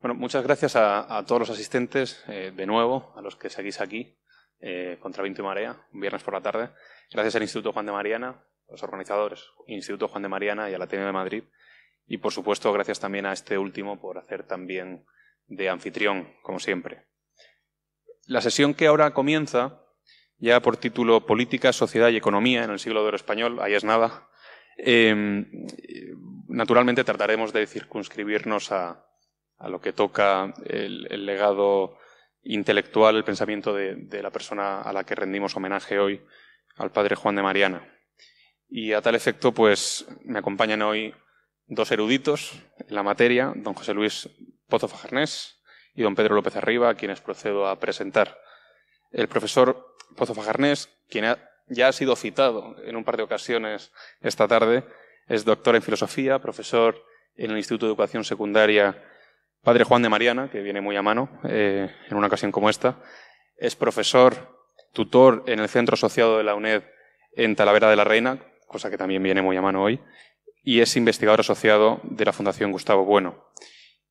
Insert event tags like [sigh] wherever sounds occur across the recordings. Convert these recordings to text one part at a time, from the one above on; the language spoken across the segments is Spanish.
Bueno, muchas gracias a, todos los asistentes, eh, de nuevo, a los que seguís aquí, eh, contra viento y marea, viernes por la tarde. Gracias al Instituto Juan de Mariana, los organizadores, Instituto Juan de Mariana y a la Ateneo de Madrid, y por supuesto, gracias también a este último por hacer también de anfitrión, como siempre. La sesión que ahora comienza, ya por título Política, Sociedad y Economía en el siglo de oro español, ahí es nada, em, naturalmente trataremos de circunscribirnos a, a lo que toca el, legado intelectual, el pensamiento de, de la persona a la que rendimos homenaje hoy, al padre Juan de Mariana. Y a tal efecto, pues me acompañan hoy dos eruditos en la materia, don José Luis Pozo Fajarnés y don Pedro López Arriba, a quienes procedo a presentar. El profesor Pozo Fajarnés, quien ya ha sido citado en un par de ocasiones esta tarde, es doctor en filosofía, profesor en el Instituto de Educación Secundaria Padre Juan de Mariana, que viene muy a mano eh, en una ocasión como esta. Es profesor, tutor en el Centro Asociado de la UNED en Talavera de la Reina, cosa que también viene muy a mano hoy y es investigador asociado de la Fundación Gustavo Bueno.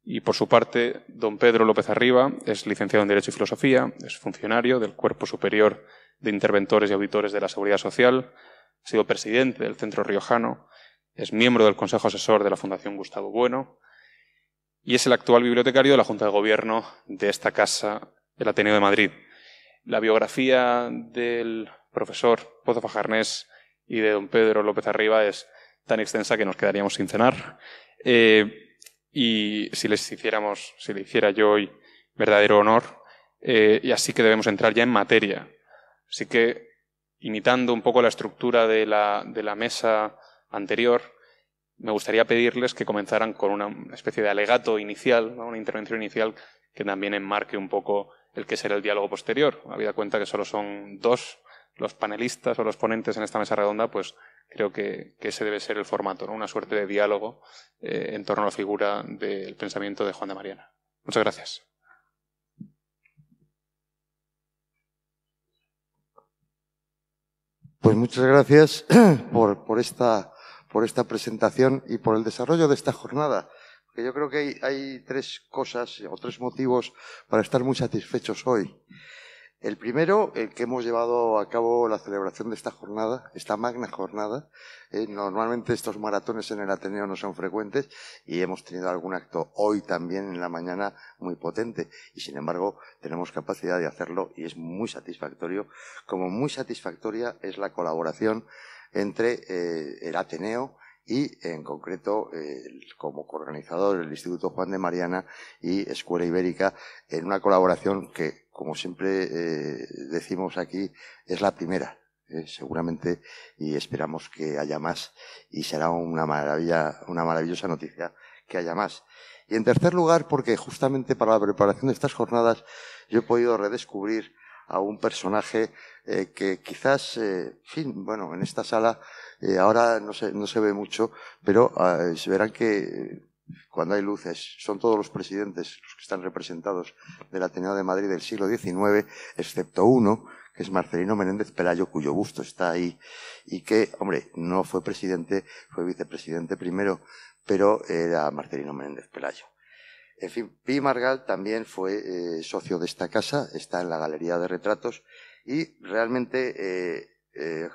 Y por su parte, don Pedro López Arriba es licenciado en Derecho y Filosofía, es funcionario del Cuerpo Superior de Interventores y Auditores de la Seguridad Social, ha sido presidente del Centro Riojano, es miembro del Consejo Asesor de la Fundación Gustavo Bueno y es el actual bibliotecario de la Junta de Gobierno de esta casa, el Ateneo de Madrid. La biografía del profesor Pozo Fajarnés y de don Pedro López Arriba es tan extensa que nos quedaríamos sin cenar. Eh, y si les hiciéramos, si le hiciera yo hoy verdadero honor, eh, y así que debemos entrar ya en materia. Así que, imitando un poco la estructura de la, de la mesa anterior, me gustaría pedirles que comenzaran con una especie de alegato inicial, una intervención inicial que también enmarque un poco el que será el diálogo posterior. Habida cuenta que solo son dos los panelistas o los ponentes en esta mesa redonda, pues creo que, que, ese debe ser el formato, ¿no? una suerte de diálogo eh, en torno a la figura del pensamiento de Juan de Mariana. Muchas gracias. Pues muchas gracias [clears throat] por, esta, por esta presentación y por el desarrollo de esta jornada. yo creo que hay, hay tres cosas o tres motivos para estar muy satisfechos hoy. El primero, el eh, que hemos llevado a cabo la celebración de esta jornada, esta magna jornada. Eh, normalmente estos maratones en el Ateneo no son frecuentes y hemos tenido algún acto hoy también en la mañana muy potente. Y sin embargo, tenemos capacidad de hacerlo y es muy satisfactorio, como muy satisfactoria es la colaboración entre eh, el Ateneo, y en concreto como coorganizador el Instituto Juan de Mariana y Escuela Ibérica en una colaboración que, como siempre eh, decimos aquí, es la primera. Eh, seguramente y esperamos que haya más y será una maravilla una maravillosa noticia que haya más y en tercer lugar porque justamente para la preparación de estas jornadas yo he podido redescubrir a un personaje eh, que quizás, eh, fin, bueno, en esta sala eh, ahora no se, no se ve mucho, pero ah, se verán que cuando hay luces, son todos los presidentes los que están representados de la Ateneo de Madrid del siglo XIX, excepto uno, que es Marcelino Menéndez Pelayo, cuyo gusto está ahí, y que, hombre, no fue presidente, fue vicepresidente primero, pero era Marcelino Menéndez Pelayo. En fin, Pi también fue eh, socio de esta casa, está en la Galería de Retratos y realmente eh, eh,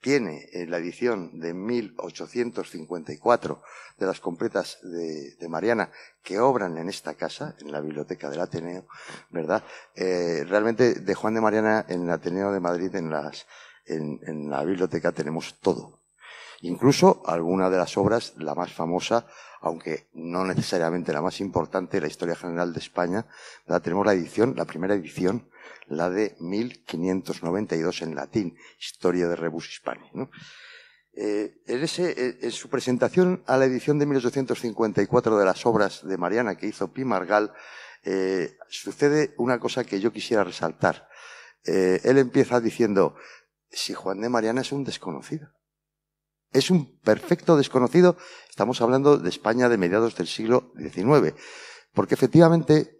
tiene la edición de 1854 de las completas de, Mariana que obran en esta casa, en la biblioteca del Ateneo, ¿verdad? realmente de Juan de Mariana en el Ateneo de Madrid, en, las, en la biblioteca tenemos todo, Incluso alguna de las obras, la más famosa, aunque no necesariamente la más importante la historia general de España, la tenemos la edición, la primera edición, la de 1592 en latín, Historia de Rebus Hispani. Eh, en, ese, eh, en, su presentación a la edición de 1854 de las obras de Mariana que hizo Pimargal eh, sucede una cosa que yo quisiera resaltar. él empieza diciendo, si Juan de Mariana es un desconocido. Es un perfecto desconocido. Estamos hablando de España de mediados del siglo XIX. Porque efectivamente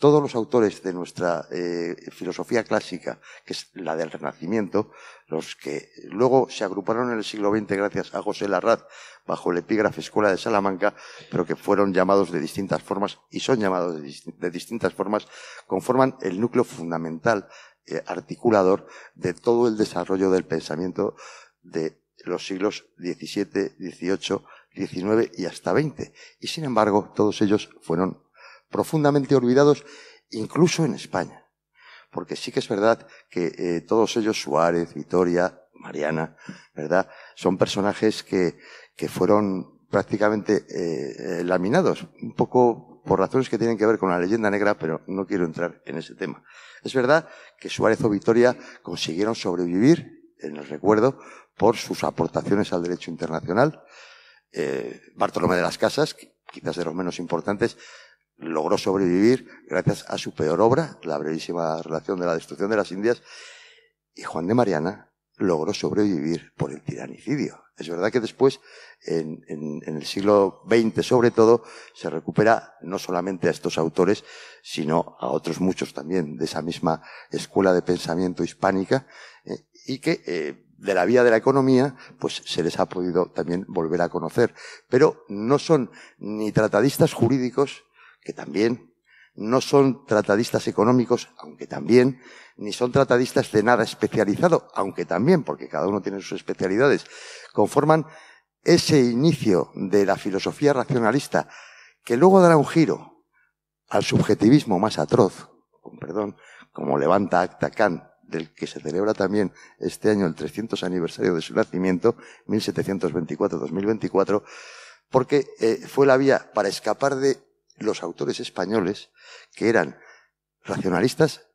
todos los autores de nuestra eh, filosofía clásica, que es la del Renacimiento, los que luego se agruparon en el siglo XX gracias a José Larraz bajo el epígrafe Escuela de Salamanca, pero que fueron llamados de distintas formas y son llamados de, distintas formas, conforman el núcleo fundamental eh, articulador de todo el desarrollo del pensamiento de los siglos XVII, XVIII, XIX y hasta XX. Y sin embargo, todos ellos fueron profundamente olvidados incluso en España. Porque sí que es verdad que eh, todos ellos, Suárez, Vitoria, Mariana, ¿verdad? Son personajes que, fueron prácticamente eh, eh, laminados, un poco por razones que tienen que ver con la leyenda negra, pero no quiero entrar en ese tema. Es verdad que Suárez o Vitoria consiguieron sobrevivir en el recuerdo por sus aportaciones al derecho internacional. Eh, Bartolomé de las Casas, quizás de los menos importantes, logró sobrevivir gracias a su peor obra, la brevísima relación de la destrucción de las Indias, y Juan de Mariana logró sobrevivir por el tiranicidio. Es verdad que después, en, el siglo XX sobre todo, se recupera no solamente a estos autores, sino a otros muchos también de esa misma escuela de pensamiento hispánica, eh, y que eh, de la vía de la economía, pues se les ha podido también volver a conocer. Pero no son ni tratadistas jurídicos, que también, no son tratadistas económicos, aunque también, ni son tratadistas de nada especializado, aunque también, porque cada uno tiene sus especialidades, conforman ese inicio de la filosofía racionalista que luego dará un giro al subjetivismo más atroz, con perdón, como levanta Acta Kant, del que se celebra también este año el 300 aniversario de su nacimiento, 1724-2024, porque eh, fue la vía para escapar de los autores españoles que eran racionalistas,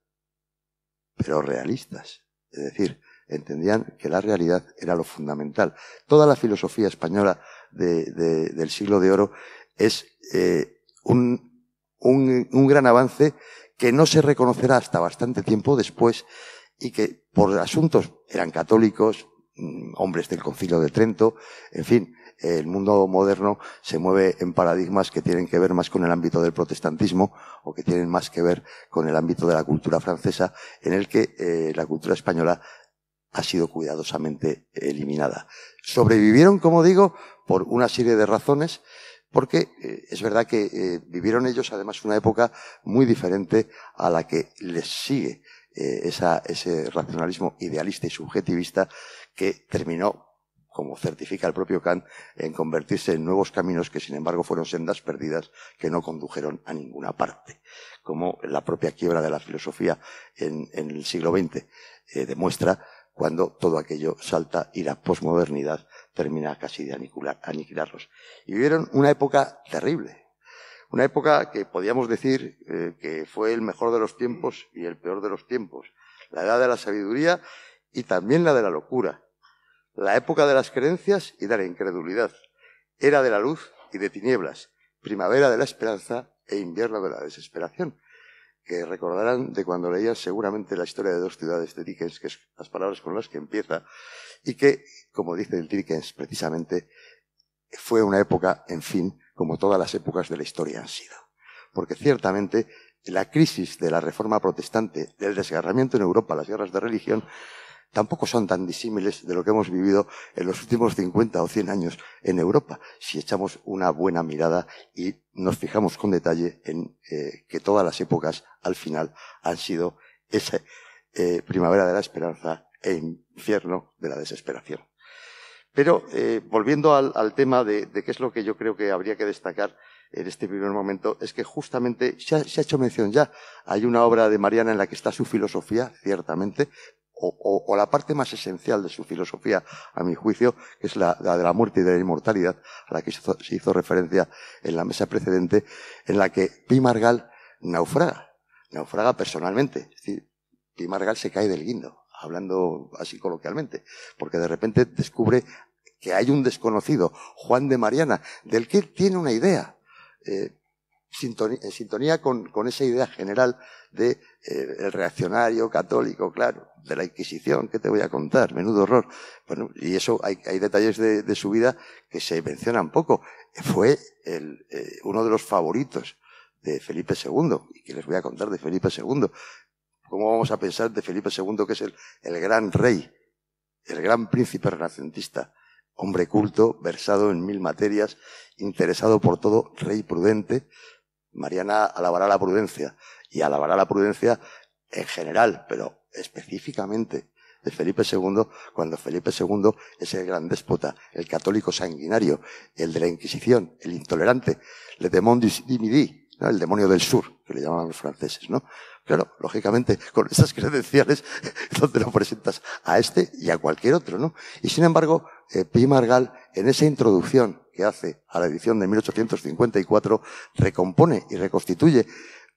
pero realistas. Es decir, entendían que la realidad era lo fundamental. Toda la filosofía española del siglo de oro es eh, un gran avance que no se reconocerá hasta bastante tiempo después y que por asuntos eran católicos, mm, hombres del concilio de Trento, en fin, el mundo moderno se mueve en paradigmas que tienen que ver más con el ámbito del protestantismo o que tienen más que ver con el ámbito de la cultura francesa, en el que eh, la cultura española ha sido cuidadosamente eliminada. Sobrevivieron, como digo, por una serie de razones, porque eh, es verdad que eh, vivieron ellos además una época muy diferente a la que les sigue eh, ese racionalismo idealista y subjetivista que terminó como certifica el propio Kant, en convertirse en nuevos caminos que, sin embargo, fueron sendas perdidas que no condujeron a ninguna parte. Como la propia quiebra de la filosofía en, el siglo XX eh, demuestra, cuando todo aquello salta y la posmodernidad termina casi de aniquilarlos. Y vivieron una época terrible, una época que podíamos decir eh, que fue el mejor de los tiempos y el peor de los tiempos. La edad de la sabiduría y también la de la locura. La época de las creencias y de la incredulidad. Era de la luz y de tinieblas. Primavera de la esperanza e invierno de la desesperación. Que recordarán de cuando leían seguramente la historia de dos ciudades de Dickens, que es las palabras con las que empieza, y que, como dice el Dickens precisamente, fue una época, en fin, como todas las épocas de la historia han sido. Porque ciertamente la crisis de la reforma protestante, del desgarramiento en Europa, las guerras de religión, tampoco son tan disímiles de lo que hemos vivido en los últimos 50 o 100 años en Europa, si echamos una buena mirada y nos fijamos con detalle en eh, que todas las épocas al final han sido esa eh, primavera de la esperanza e infierno de la desesperación. Pero eh, volviendo al, tema de, qué es lo que yo creo que habría que destacar en este primer momento, es que justamente se ha, hecho mención ya, hay una obra de Mariana en la que está su filosofía, ciertamente, o, la parte más esencial de su filosofía, a mi juicio, que es la, de la muerte y de la inmortalidad, a la que se hizo, referencia en la mesa precedente, en la que Pimargal naufraga, naufraga personalmente. Es decir, Pimargal se cae del guindo hablando así coloquialmente, porque de repente descubre que hay un desconocido, Juan de Mariana, del que tiene una idea, eh, en sintonía con, esa idea general de eh, el reaccionario católico, claro, de la Inquisición, ¿qué te voy a contar? Menudo horror. Bueno, y eso hay, detalles de, su vida que se mencionan poco. Fue el, eh, uno de los favoritos de Felipe II, y que les voy a contar de Felipe II. ¿Cómo vamos a pensar de Felipe II, que es el, gran rey, el gran príncipe renacentista? Hombre culto, versado en mil materias, interesado por todo, rey prudente. Mariana alabará la prudencia y alabará la prudencia en general, pero específicamente de Felipe II, cuando Felipe II es el gran déspota, el católico sanguinario, el de la Inquisición, el intolerante, le dimidi, el demonio del sur, que le llamaban los franceses, ¿no? Claro, lógicamente, con esas credenciales, donde lo presentas a este y a cualquier otro, ¿no? Y sin embargo, eh, Margal, en esa introducción que hace a la edición de 1854, recompone y reconstituye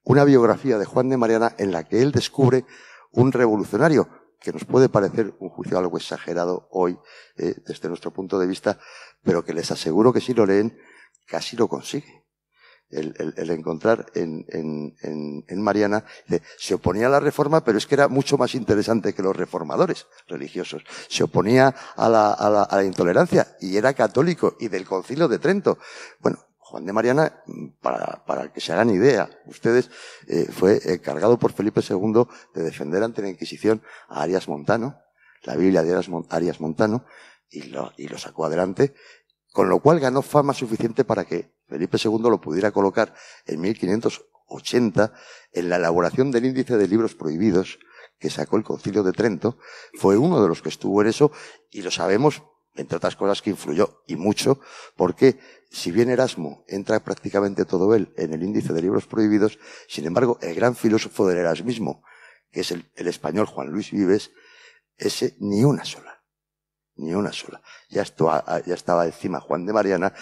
una biografía de Juan de Mariana en la que él descubre un revolucionario, que nos puede parecer un juicio algo exagerado hoy, eh, desde nuestro punto de vista, pero que les aseguro que si lo leen, casi lo consigue el, encontrar en, en, en, en Mariana, se oponía a la reforma, pero es que era mucho más interesante que los reformadores religiosos. Se oponía a la, a la, a la intolerancia y era católico y del concilio de Trento. Bueno, Juan de Mariana, para, para, que se hagan idea, ustedes, eh, fue encargado por Felipe II de defender ante la Inquisición a Arias Montano, la Biblia de Arias Montano, y lo, y lo sacó adelante, con lo cual ganó fama suficiente para que Felipe II lo pudiera colocar en 1580 en la elaboración del índice de libros prohibidos que sacó el concilio de Trento, fue uno de los que estuvo en eso y lo sabemos, entre otras cosas, que influyó y mucho, porque si bien Erasmo entra prácticamente todo él en el índice de libros prohibidos, sin embargo, el gran filósofo del Erasmismo, que es el, español Juan Luis Vives, ese ni una sola, ni una sola. Ya, ya estaba encima Juan de Mariana,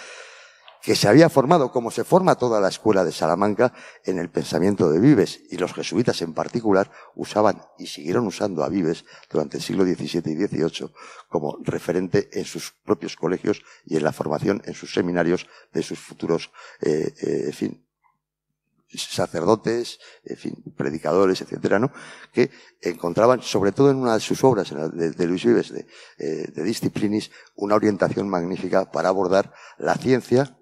que se había formado, como se forma toda la escuela de Salamanca, en el pensamiento de Vives, y los jesuitas en particular usaban y siguieron usando a Vives durante el siglo XVII y XVIII como referente en sus propios colegios y en la formación en sus seminarios de sus futuros, eh, eh, en fin, sacerdotes, predicadores, etcétera, ¿no? Que encontraban, sobre todo en una de sus obras, en la de, Luis Vives, eh, de Disciplinis, una orientación magnífica para abordar la ciencia,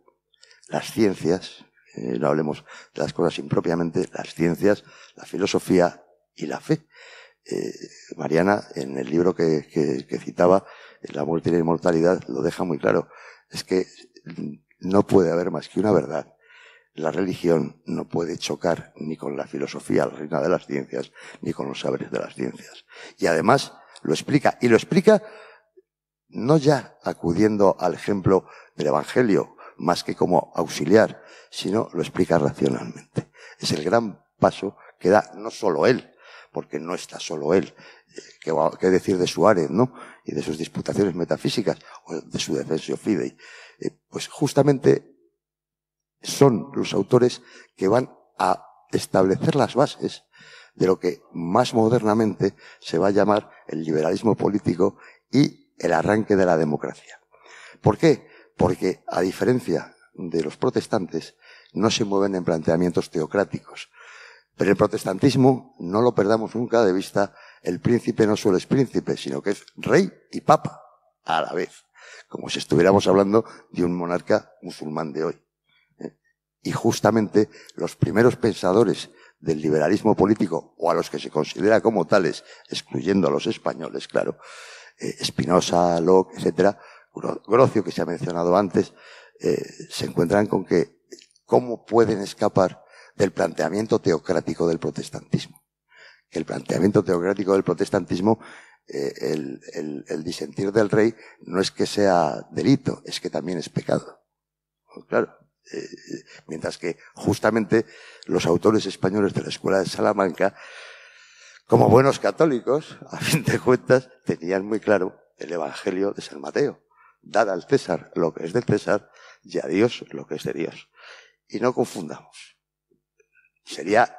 las ciencias, eh, no hablemos de las cosas impropiamente, las ciencias, la filosofía y la fe. Eh, Mariana, en el libro que, citaba, La muerte y la inmortalidad, lo deja muy claro. Es que no puede haber más que una verdad. La religión no puede chocar ni con la filosofía, la reina de las ciencias, ni con los saberes de las ciencias. Y además lo explica, y lo explica no ya acudiendo al ejemplo del Evangelio, más que como auxiliar, sino lo explica racionalmente. Es el gran paso que da no solo él, porque no está solo él, que, eh, que decir de Suárez, ¿no? Y de sus disputaciones metafísicas, o de su defensio fidei. Eh, pues justamente son los autores que van a establecer las bases de lo que más modernamente se va a llamar el liberalismo político y el arranque de la democracia. ¿Por qué? porque a diferencia de los protestantes, no se mueven en planteamientos teocráticos. Pero el protestantismo, no lo perdamos nunca de vista, el príncipe no solo es príncipe, sino que es rey y papa a la vez, como si estuviéramos hablando de un monarca musulmán de hoy. ¿eh? Y justamente los primeros pensadores del liberalismo político, o a los que se considera como tales, excluyendo a los españoles, claro, Espinosa, eh, Locke, etcétera, Grocio, que se ha mencionado antes, eh, se encuentran con que cómo pueden escapar del planteamiento teocrático del protestantismo. El planteamiento teocrático del protestantismo, eh, el, disentir del rey, no es que sea delito, es que también es pecado. Pues claro, eh, mientras que justamente los autores españoles de la Escuela de Salamanca, como buenos católicos, [laughs] a fin de cuentas, tenían muy claro el Evangelio de San Mateo. Dar al César lo que es del César y a Dios lo que es de Dios. Y no confundamos. Sería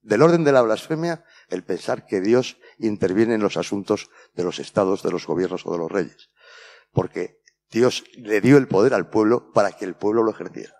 del orden de la blasfemia el pensar que Dios interviene en los asuntos de los estados, de los gobiernos o de los reyes. Porque Dios le dio el poder al pueblo para que el pueblo lo ejerciera.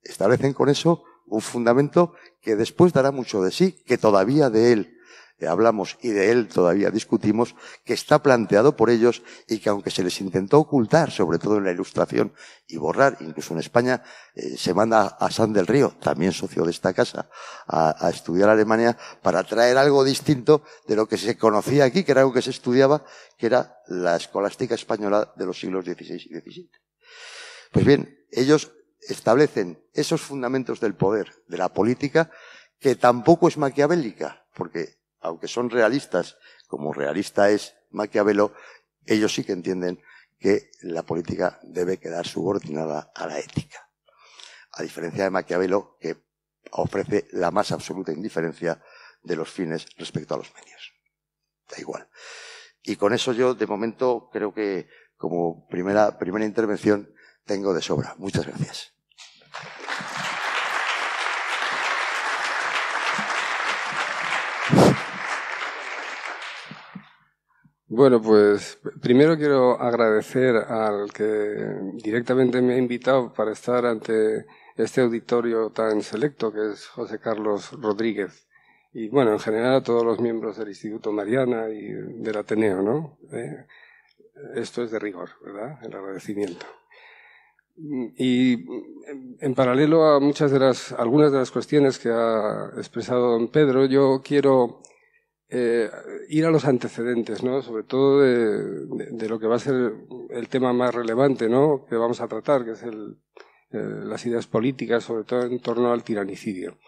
Establecen con eso un fundamento que después dará mucho de sí, que todavía de él eh, hablamos y de él todavía discutimos, que está planteado por ellos y que aunque se les intentó ocultar, sobre todo en la ilustración, y borrar, incluso en España, eh, se manda a San del Río, también socio de esta casa, a, estudiar Alemania para traer algo distinto de lo que se conocía aquí, que era algo que se estudiaba, que era la escolástica española de los siglos XVI y XVII. Pues bien, ellos establecen esos fundamentos del poder, de la política, que tampoco es maquiavélica, porque aunque son realistas, como realista es Maquiavelo, ellos sí que entienden que la política debe quedar subordinada a la ética. A diferencia de Maquiavelo, que ofrece la más absoluta indiferencia de los fines respecto a los medios. Da igual. Y con eso yo, de momento, creo que como primera, primera intervención tengo de sobra. Muchas gracias. Bueno, pues primero quiero agradecer al que directamente me ha invitado para estar ante este auditorio tan selecto que es José Carlos Rodríguez. Y bueno, en general a todos los miembros del Instituto Mariana y del Ateneo, ¿no? Eh, esto es de rigor, ¿verdad? El agradecimiento. Y en paralelo a muchas de las, algunas de las cuestiones que ha expresado don Pedro, yo quiero eh, ir a los antecedentes, ¿no? Sobre todo de, lo que va a ser el tema más relevante, ¿no? Que vamos a tratar, que es el, eh, las ideas políticas, sobre todo en torno al tiranicidio.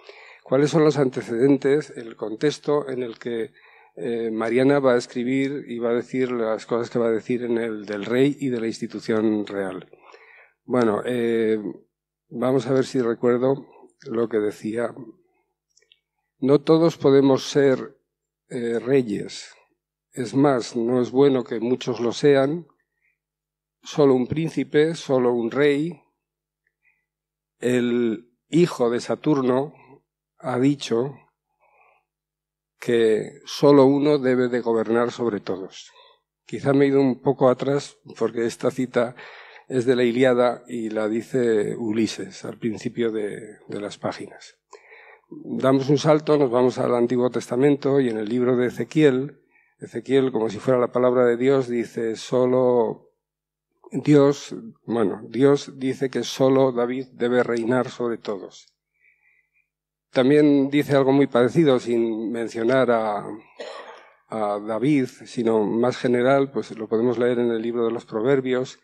¿Cuáles son los antecedentes, el contexto en el que eh, Mariana va a escribir y va a decir las cosas que va a decir en el del rey y de la institución real? Bueno, vamos a ver si recuerdo lo que decía. No todos podemos ser eh, reyes. Es más, no es bueno que muchos lo sean. Solo un príncipe, solo un rey. El hijo de Saturno ha dicho que solo uno debe de gobernar sobre todos. Quizá me he ido un poco atrás porque esta cita es de la Iliada y la dice Ulises al principio de las páginas damos un salto, nos vamos al Antiguo Testamento y en el libro de Ezequiel, Ezequiel, como si fuera la palabra de Dios, dice solo Dios, bueno, Dios dice que solo David debe reinar sobre todos. También dice algo muy parecido, sin mencionar a David, sino más general, pues lo podemos leer en el libro de los Proverbios,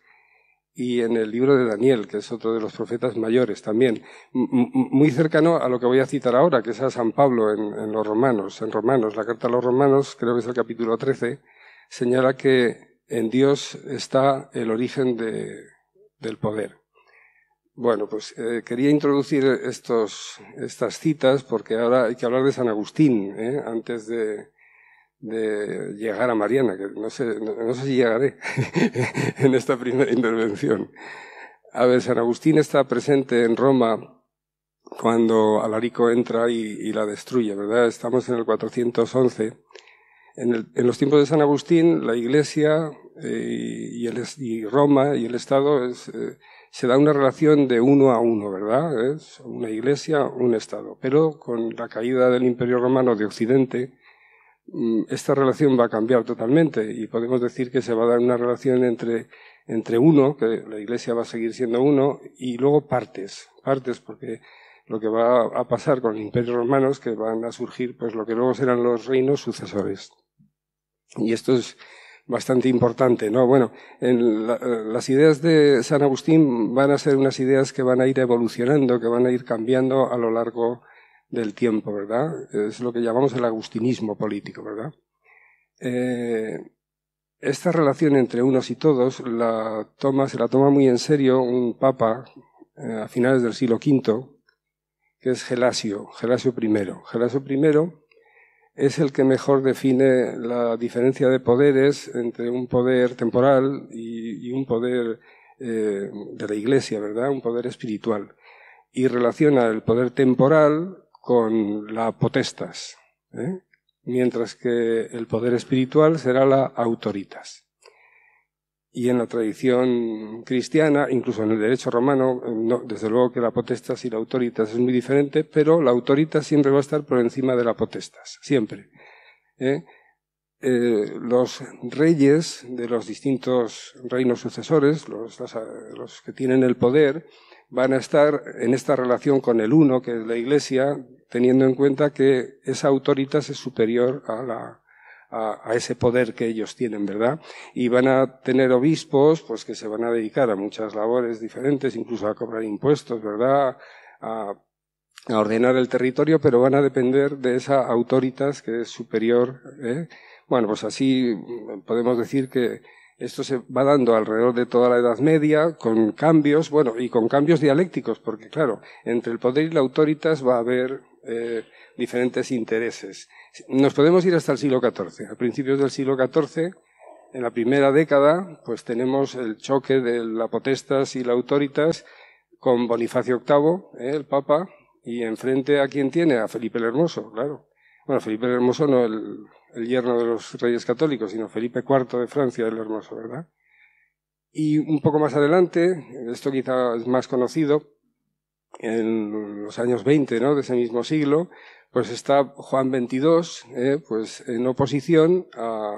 y en el libro de Daniel, que es otro de los profetas mayores también, muy cercano a lo que voy a citar ahora, que es a San Pablo en, los Romanos. En Romanos, la carta a los Romanos, creo que es el capítulo 13, señala que en Dios está el origen del poder. Bueno, pues eh, quería introducir estos, estas citas porque ahora hay que hablar de San Agustín, ¿eh? antes de, de llegar a Mariana, que no sé, si llegaré [laughs] en esta primera intervención. A ver, San Agustín está presente en Roma cuando Alarico entra y, la destruye, ¿verdad? Estamos en el 411. En, los tiempos de San Agustín, la Iglesia eh, y, Roma y el Estado eh, se da una relación de uno a uno, ¿verdad? Es una Iglesia, un Estado. Pero con la caída del Imperio Romano de Occidente, Mm, esta relación va a cambiar totalmente y podemos decir que se va a dar una relación entre, entre uno, que la Iglesia va a seguir siendo uno, y luego partes, partes, porque lo que va a pasar con el Imperio Romano es que van a surgir pues lo que luego serán los reinos sucesores. Y esto es bastante importante, ¿no? Bueno, las ideas de San Agustín van a ser unas ideas que van a ir evolucionando, que van a ir cambiando a lo largo del tiempo, ¿verdad? Es lo que llamamos el agustinismo político, ¿verdad? Eh, esta relación entre unos y todos la toma, se la toma muy en serio un papa eh, a finales del siglo V, que es Gelasio, Gelasio I. Gelasio I es el que mejor define la diferencia de poderes entre un poder temporal y, un poder eh, de la Iglesia, ¿verdad? Un poder espiritual. Y relaciona el poder temporal con la potestas, ¿eh? mientras que el poder espiritual será la autoritas. Y en la tradición cristiana, incluso en el derecho romano, eh, desde luego que la potestas y la autoritas es muy diferente, pero la autoritas siempre va a estar por encima de la potestas, siempre. ¿eh? los reyes de los distintos reinos sucesores, los que tienen el poder, van a estar en esta relación con el uno, que es la Iglesia, teniendo en cuenta que esa autoritas es superior a, a, ese poder que ellos tienen, ¿verdad? Y van a tener obispos, pues que se van a dedicar a muchas labores diferentes, incluso a cobrar impuestos, ¿verdad? A, ordenar el territorio, pero van a depender de esa autoritas que es superior. ¿eh? Bueno, pues así podemos decir que esto se va dando alrededor de toda la Edad Media, con cambios, bueno, y con cambios dialécticos, porque claro, entre el poder y la autoritas va a haber eh, diferentes intereses. Nos podemos ir hasta el siglo XIV. A principios del siglo XIV, en la primera década, pues tenemos el choque de la potestas y la autoritas con Bonifacio VIII, eh, el Papa, y enfrente a quién tiene, a Felipe el Hermoso, claro. Bueno, Felipe el Hermoso no, el, el yerno de los reyes católicos, sino Felipe IV de Francia, el hermoso, ¿verdad? Y un poco más adelante, esto quizá es más conocido, en los años 20 de ese mismo siglo, pues está Juan XXII, ¿eh? pues en oposición a,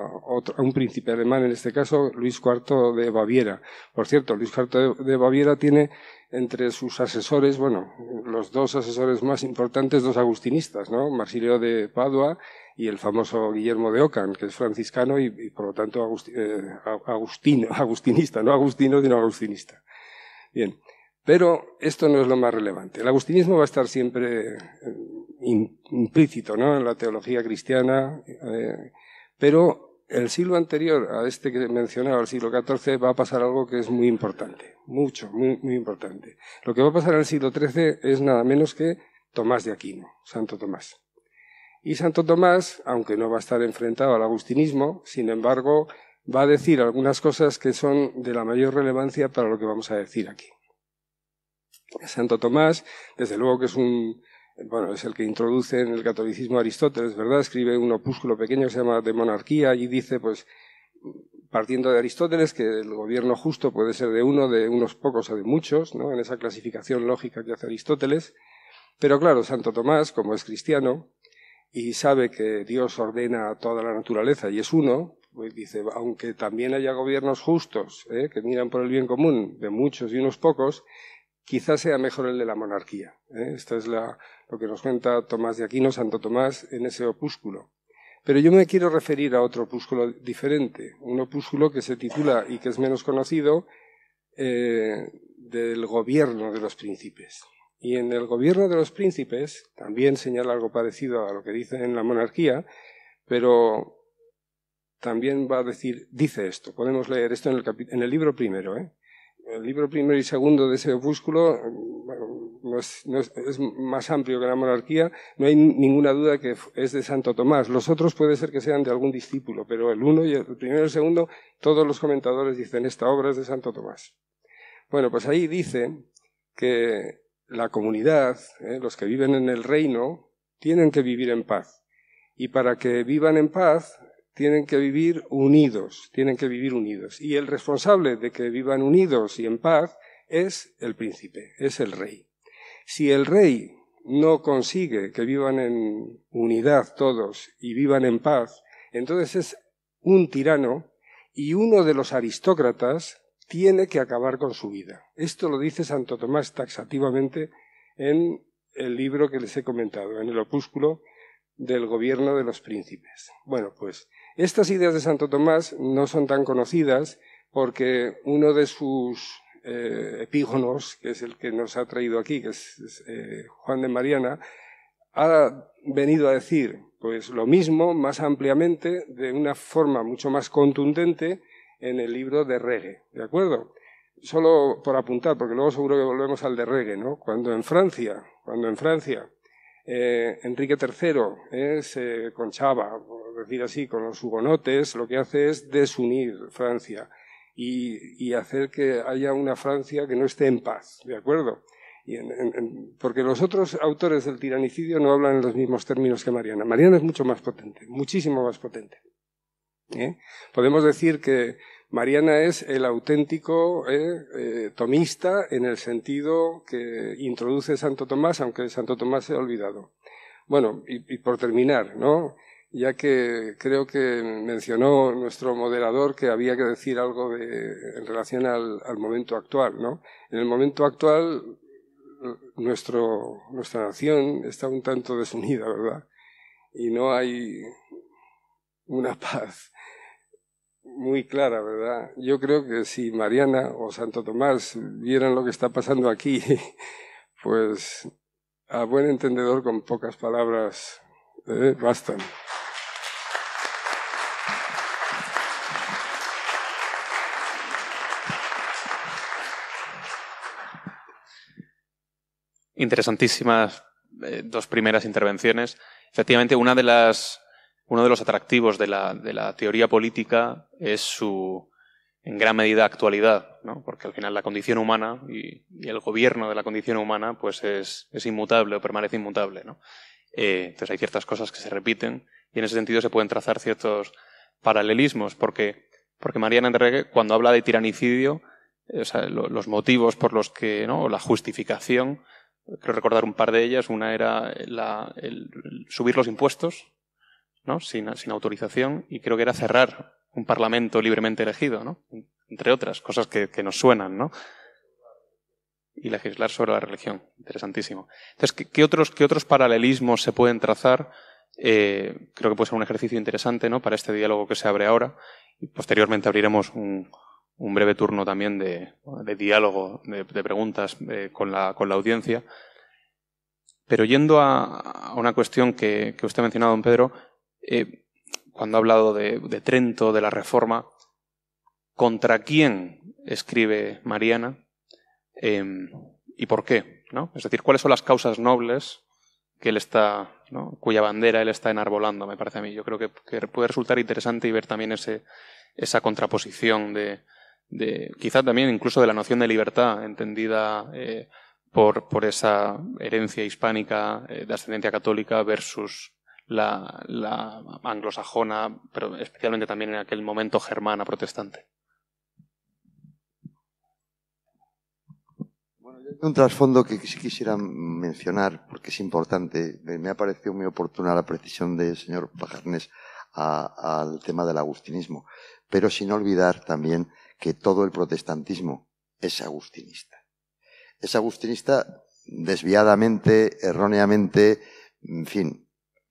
un príncipe alemán, en este caso Luis IV de Baviera. Por cierto, Luis IV de Baviera tiene entre sus asesores, bueno, los dos asesores más importantes, dos agustinistas, ¿no? Marsilio de Padua y el famoso Guillermo de Ocan, que es franciscano y, por lo tanto eh, agustino, [laughs] agustinista, no agustino, sino agustinista. Bien, pero esto no es lo más relevante. El agustinismo va a estar siempre eh, implícito ¿no? en la teología cristiana, eh, pero el siglo anterior a este que mencionaba, el siglo XIV, va a pasar algo que es muy importante, mucho, muy, muy importante. Lo que va a pasar en el siglo XIII es nada menos que Tomás de Aquino, Santo Tomás. Y Santo Tomás, aunque no va a estar enfrentado al agustinismo, sin embargo, va a decir algunas cosas que son de la mayor relevancia para lo que vamos a decir aquí. Santo Tomás, desde luego que es un, bueno, es el que introduce en el catolicismo Aristóteles, ¿verdad? Escribe un opúsculo pequeño que se llama De Monarquía, y dice, pues, partiendo de Aristóteles, que el gobierno justo puede ser de uno, de unos pocos o de muchos, ¿no? En esa clasificación lógica que hace Aristóteles. Pero claro, Santo Tomás, como es cristiano, y sabe que Dios ordena a toda la naturaleza y es uno, pues dice, aunque también haya gobiernos justos ¿eh? que miran por el bien común de muchos y unos pocos, quizás sea mejor el de la monarquía. ¿eh? Esto es la, lo que nos cuenta Tomás de Aquino, Santo Tomás, en ese opúsculo. Pero yo me quiero referir a otro opúsculo diferente, un opúsculo que se titula y que es menos conocido, eh, del gobierno de los príncipes. Y en el gobierno de los príncipes también señala algo parecido a lo que dice en la monarquía, pero también va a decir, dice esto, podemos leer esto en el, en el libro primero, ¿eh? el libro primero y segundo de ese opúsculo es, más amplio que la monarquía, no hay ninguna duda que es de Santo Tomás. Los otros puede ser que sean de algún discípulo, pero el uno y el, el primero y el segundo, todos los comentadores dicen esta obra es de Santo Tomás. Bueno, pues ahí dice que la comunidad, eh, los que viven en el reino, tienen que vivir en paz. Y para que vivan en paz, tienen que vivir unidos, tienen que vivir unidos. Y el responsable de que vivan unidos y en paz es el príncipe, es el rey. Si el rey no consigue que vivan en unidad todos y vivan en paz, entonces es un tirano y uno de los aristócratas tiene que acabar con su vida. Esto lo dice Santo Tomás taxativamente en el libro que les he comentado, en el opúsculo del gobierno de los príncipes. Bueno, pues estas ideas de Santo Tomás no son tan conocidas porque uno de sus eh, epígonos, que es el que nos ha traído aquí, que es, eh, Juan de Mariana, ha venido a decir pues lo mismo más ampliamente, de una forma mucho más contundente, en el libro de reggae, ¿de acuerdo? Solo por apuntar, porque luego seguro que volvemos al de reggae, ¿no? Cuando en Francia, cuando en Francia, eh, Enrique III es se eh, conchaba, por decir así, con los hugonotes, lo que hace es desunir Francia y, hacer que haya una Francia que no esté en paz, ¿de acuerdo? Y porque los otros autores del tiranicidio no hablan en los mismos términos que Mariana. Mariana es mucho más potente, muchísimo más potente. ¿eh? Podemos decir que Mariana es el auténtico ¿eh? Eh, tomista en el sentido que introduce Santo Tomás, aunque Santo Tomás se ha olvidado. Bueno, y, por terminar, ¿no? ya que creo que mencionó nuestro moderador que había que decir algo en relación al, momento actual. ¿no? En el momento actual, nuestra nación está un tanto desunida, ¿verdad? Y no hay una paz muy clara, ¿verdad? Yo creo que si Mariana o Santo Tomás vieran lo que está pasando aquí, [laughs] pues a buen entendedor con pocas palabras ¿eh? bastan. Interesantísimas eh, dos primeras intervenciones. Efectivamente, una de las uno de los atractivos de la, teoría política es su, en gran medida, actualidad, ¿no? porque al final la condición humana y, el gobierno de la condición humana pues es, inmutable o permanece inmutable. ¿no? Eh, entonces hay ciertas cosas que se repiten y en ese sentido se pueden trazar ciertos paralelismos, porque, porque Mariana Enrique, cuando habla de tiranicidio, eh, los motivos por los que, ¿no? o la justificación, creo recordar un par de ellas, una era el subir los impuestos, sin, autorización, y creo que era cerrar un parlamento libremente elegido, Entre otras cosas que, nos suenan, Y legislar sobre la religión. Interesantísimo. Entonces, ¿qué, otros, qué otros paralelismos se pueden trazar? Eh, creo que puede ser un ejercicio interesante, ¿no? Para este diálogo que se abre ahora. Y posteriormente abriremos un, breve turno también de, diálogo, de, preguntas eh, con, la, con la audiencia. Pero yendo a, a una cuestión que, que usted ha mencionado, don Pedro, eh, cuando ha hablado de, Trento, de la Reforma, ¿contra quién escribe Mariana? Em, ¿Y por qué? ¿no? Es decir, ¿cuáles son las causas nobles que él está, cuya bandera él está enarbolando, me parece a mí? Yo creo que, puede resultar interesante y ver también ese, esa contraposición de, quizá también incluso de la noción de libertad entendida eh, por, por, esa herencia hispánica eh, de ascendencia católica versus la, anglosajona, pero especialmente también en aquel momento germana protestante. un trasfondo que sí quisiera mencionar, porque es importante. Me ha parecido muy oportuna la precisión del señor Pajarnes al tema del agustinismo, pero sin olvidar también que todo el protestantismo es agustinista. Es agustinista desviadamente, erróneamente, en fin,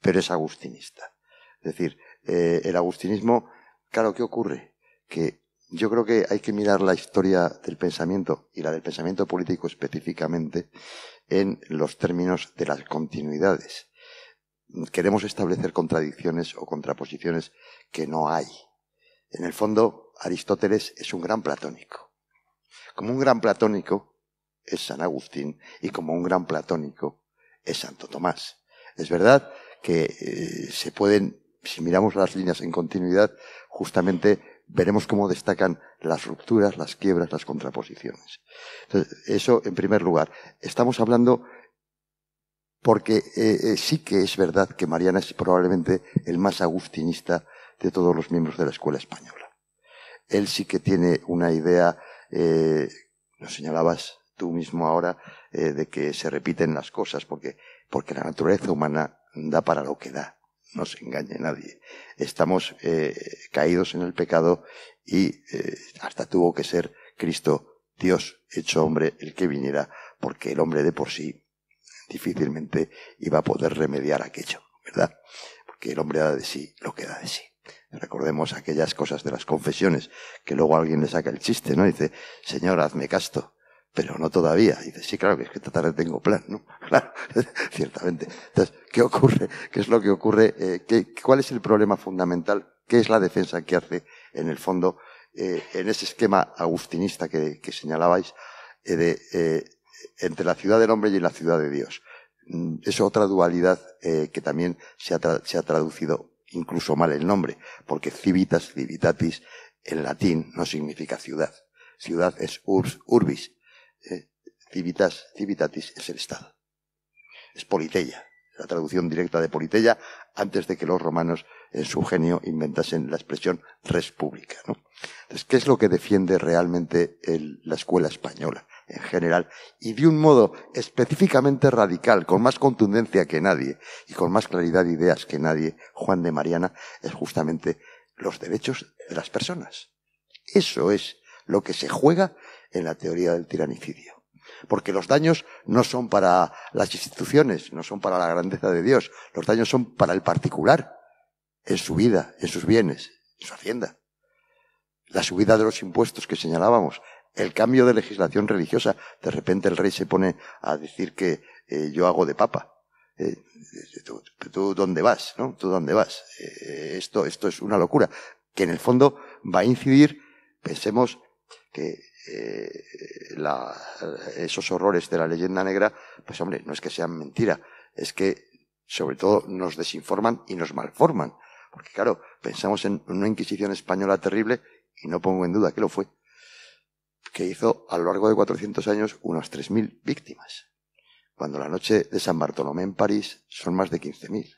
pero es agustinista. Es decir, eh, el agustinismo, claro, ¿qué ocurre? Que yo creo que hay que mirar la historia del pensamiento y la del pensamiento político específicamente en los términos de las continuidades. Queremos establecer contradicciones o contraposiciones que no hay. En el fondo, Aristóteles es un gran platónico. Como un gran platónico es San Agustín y como un gran platónico es Santo Tomás. Es verdad que eh, se pueden, si miramos las líneas en continuidad, justamente veremos cómo destacan las rupturas, las quiebras, las contraposiciones. Entonces, eso en primer lugar. Estamos hablando porque eh, eh, sí que es verdad que Mariana es probablemente el más agustinista de todos los miembros de la escuela española. Él sí que tiene una idea, lo señalabas tú mismo ahora, de que se repiten las cosas, porque, porque la naturaleza humana da para lo que da, no se engañe nadie. Estamos eh, caídos en el pecado y eh, hasta tuvo que ser Cristo, Dios hecho hombre, el que viniera, porque el hombre de por sí difícilmente iba a poder remediar aquello, ¿verdad? Porque el hombre da de sí lo que da de sí. Recordemos aquellas cosas de las confesiones, que luego alguien le saca el chiste, ¿no? dice, Señor, hazme casto pero no todavía. Y dice, sí, claro, que es que esta tengo plan, ¿no? [laughs] Claro, [laughs] ciertamente. Entonces, ¿qué ocurre? ¿Qué es lo que ocurre? Eh, ¿Cuál es el problema fundamental? ¿Qué es la defensa que hace, en el fondo, eh, en ese esquema agustinista que, señalabais, eh, de, entre la ciudad del hombre y la ciudad de Dios? Mm, es otra dualidad que también se ha, se ha traducido incluso mal el nombre, porque civitas, civitatis, en latín no significa ciudad. Ciudad es urs, urbis, eh, civitas, civitatis es el Estado. Es politeia, la traducción directa de politeia antes de que los romanos en su genio inventasen la expresión res Entonces, ¿qué es lo que defiende realmente la escuela española en general? Y de un modo específicamente radical, con más contundencia que nadie y con más claridad de ideas que nadie, Juan de Mariana, es justamente los derechos de las personas. Eso es lo que se juega en la teoría del tiranicidio. Porque los daños no son para las instituciones, no son para la grandeza de Dios, los daños son para el particular, en su vida, en sus bienes, en su hacienda. La subida de los impuestos que señalábamos, el cambio de legislación religiosa, de repente el rey se pone a decir que eh, yo hago de papa. Eh, tú, dónde vas, ¿no? Tú dónde vas. Eh, esto, esto es una locura que en el fondo va a incidir, pensemos, que eh, la, esos horrores de la leyenda negra, pues hombre, no es que sean mentira, es que sobre todo nos desinforman y nos malforman. Porque claro, pensamos en una Inquisición española terrible y no pongo en duda que lo fue, que hizo a lo largo de 400 años unas 3.000 víctimas, cuando la noche de San Bartolomé en París son más de 15.000,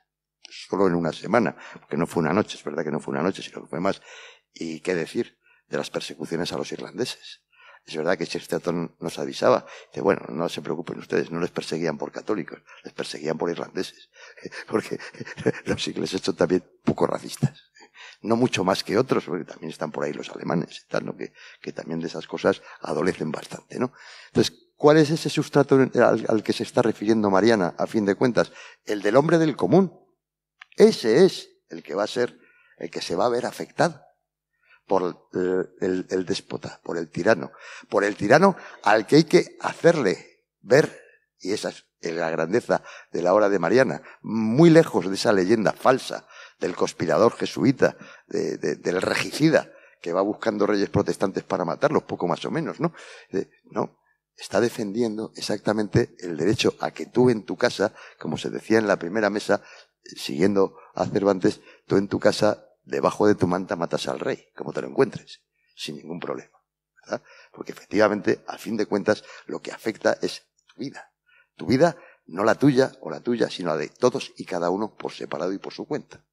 solo en una semana, porque no fue una noche, es verdad que no fue una noche, sino que fue más. Y qué decir, de las persecuciones a los irlandeses. Es verdad que Chesterton nos avisaba, que, bueno, no se preocupen ustedes, no les perseguían por católicos, les perseguían por irlandeses, [laughs] porque [laughs] los ingleses son también poco racistas. No mucho más que otros, porque también están por ahí los alemanes, que, también de esas cosas adolecen bastante. ¿no? Entonces, ¿cuál es ese sustrato al, al que se está refiriendo Mariana, a fin de cuentas? El del hombre del común. Ese es el que va a ser, el que se va a ver afectado por el, el, déspota, por el tirano, por el tirano al que hay que hacerle ver, y esa es la grandeza de la hora de Mariana, muy lejos de esa leyenda falsa del conspirador jesuita, del regicida, que va buscando reyes protestantes para matarlos, poco más o menos, ¿no? Eh, no, está defendiendo exactamente el derecho a que tú en tu casa, como se decía en la primera mesa, eh, siguiendo a Cervantes, tú en tu casa debajo de tu manta matas al rey, como te lo encuentres, sin ningún problema. ¿verdad? Porque efectivamente, a fin de cuentas, lo que afecta es tu vida. Tu vida, no la tuya o la tuya, sino la de todos y cada uno por separado y por su cuenta.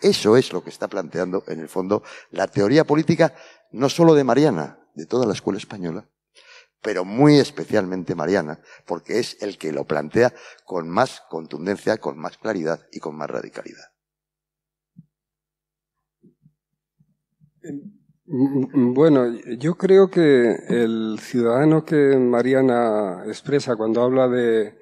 Eso es lo que está planteando, en el fondo, la teoría política, no solo de Mariana, de toda la escuela española, pero muy especialmente Mariana, porque es el que lo plantea con más contundencia, con más claridad y con más radicalidad. Mm, mm, bueno, yo creo que el ciudadano que Mariana expresa cuando habla de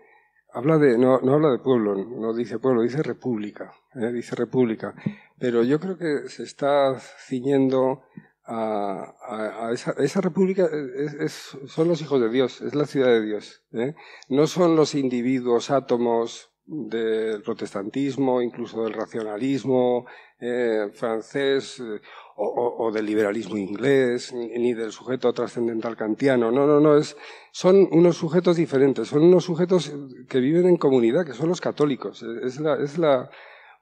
habla de no, habla de pueblo, no dice pueblo, dice república, eh, dice república. Pero yo creo que se está ciñendo a, esa, república son los hijos de Dios, es la ciudad de Dios. Eh. No son los individuos, átomos, del protestantismo, incluso del racionalismo eh, francés, o, del liberalismo inglés, ni del sujeto trascendental kantiano. No, no, no. Es, son unos sujetos diferentes, son unos sujetos que viven en comunidad, que son los católicos. Es la, es la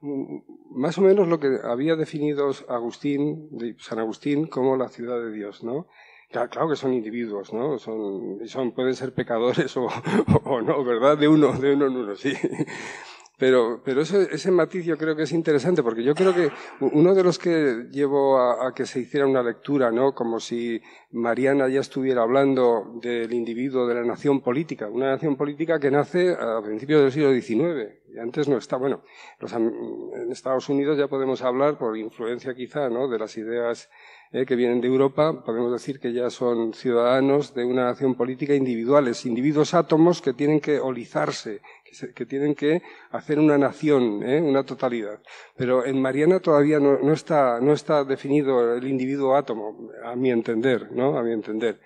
mm, más o menos lo que había definido Agustín, San Agustín, como la ciudad de Dios, ¿no? Claro que son individuos, ¿no? Son, son pueden ser pecadores [laughs] o, no, ¿verdad? De uno, de uno en uno, sí. Pero, ese, ese, matiz yo creo que es interesante, porque yo creo que uno de los que llevo a, que se hiciera una lectura, ¿no? Como si Mariana ya estuviera hablando del individuo, de la nación política, una nación política que nace a principios del siglo XIX, y antes no está. Bueno, en Estados Unidos ya podemos hablar, por influencia quizá, De las ideas eh, que vienen de Europa, podemos decir que ya son ciudadanos de una nación política individuales, individuos átomos que tienen que olizarse, que, tienen que hacer una nación, eh, una totalidad. Pero en Mariana todavía no, está, no está definido el individuo átomo, a mi entender, ¿no? A mi entender.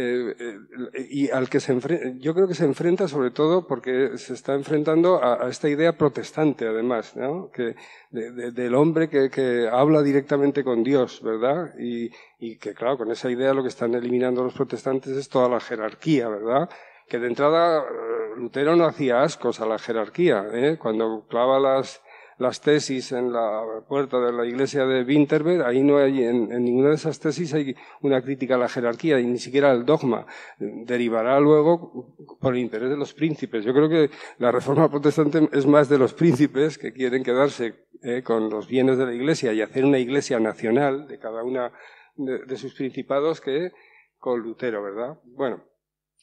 Eh, eh, y al que se enfrenta, yo creo que se enfrenta sobre todo porque se está enfrentando a, esta idea protestante, además, ¿no? que del hombre que, que, habla directamente con Dios, ¿verdad? Y, y, que, claro, con esa idea lo que están eliminando los protestantes es toda la jerarquía, ¿verdad? Que de entrada eh, Lutero no hacía ascos a la jerarquía, ¿eh? cuando clava las las tesis en la puerta de la iglesia de Winterberg, ahí no hay, en, ninguna de esas tesis hay una crítica a la jerarquía y ni siquiera al dogma. Derivará luego por el interés de los príncipes. Yo creo que la reforma protestante es más de los príncipes que quieren quedarse eh, con los bienes de la iglesia y hacer una iglesia nacional de cada una de, sus principados que con Lutero, ¿verdad? Bueno,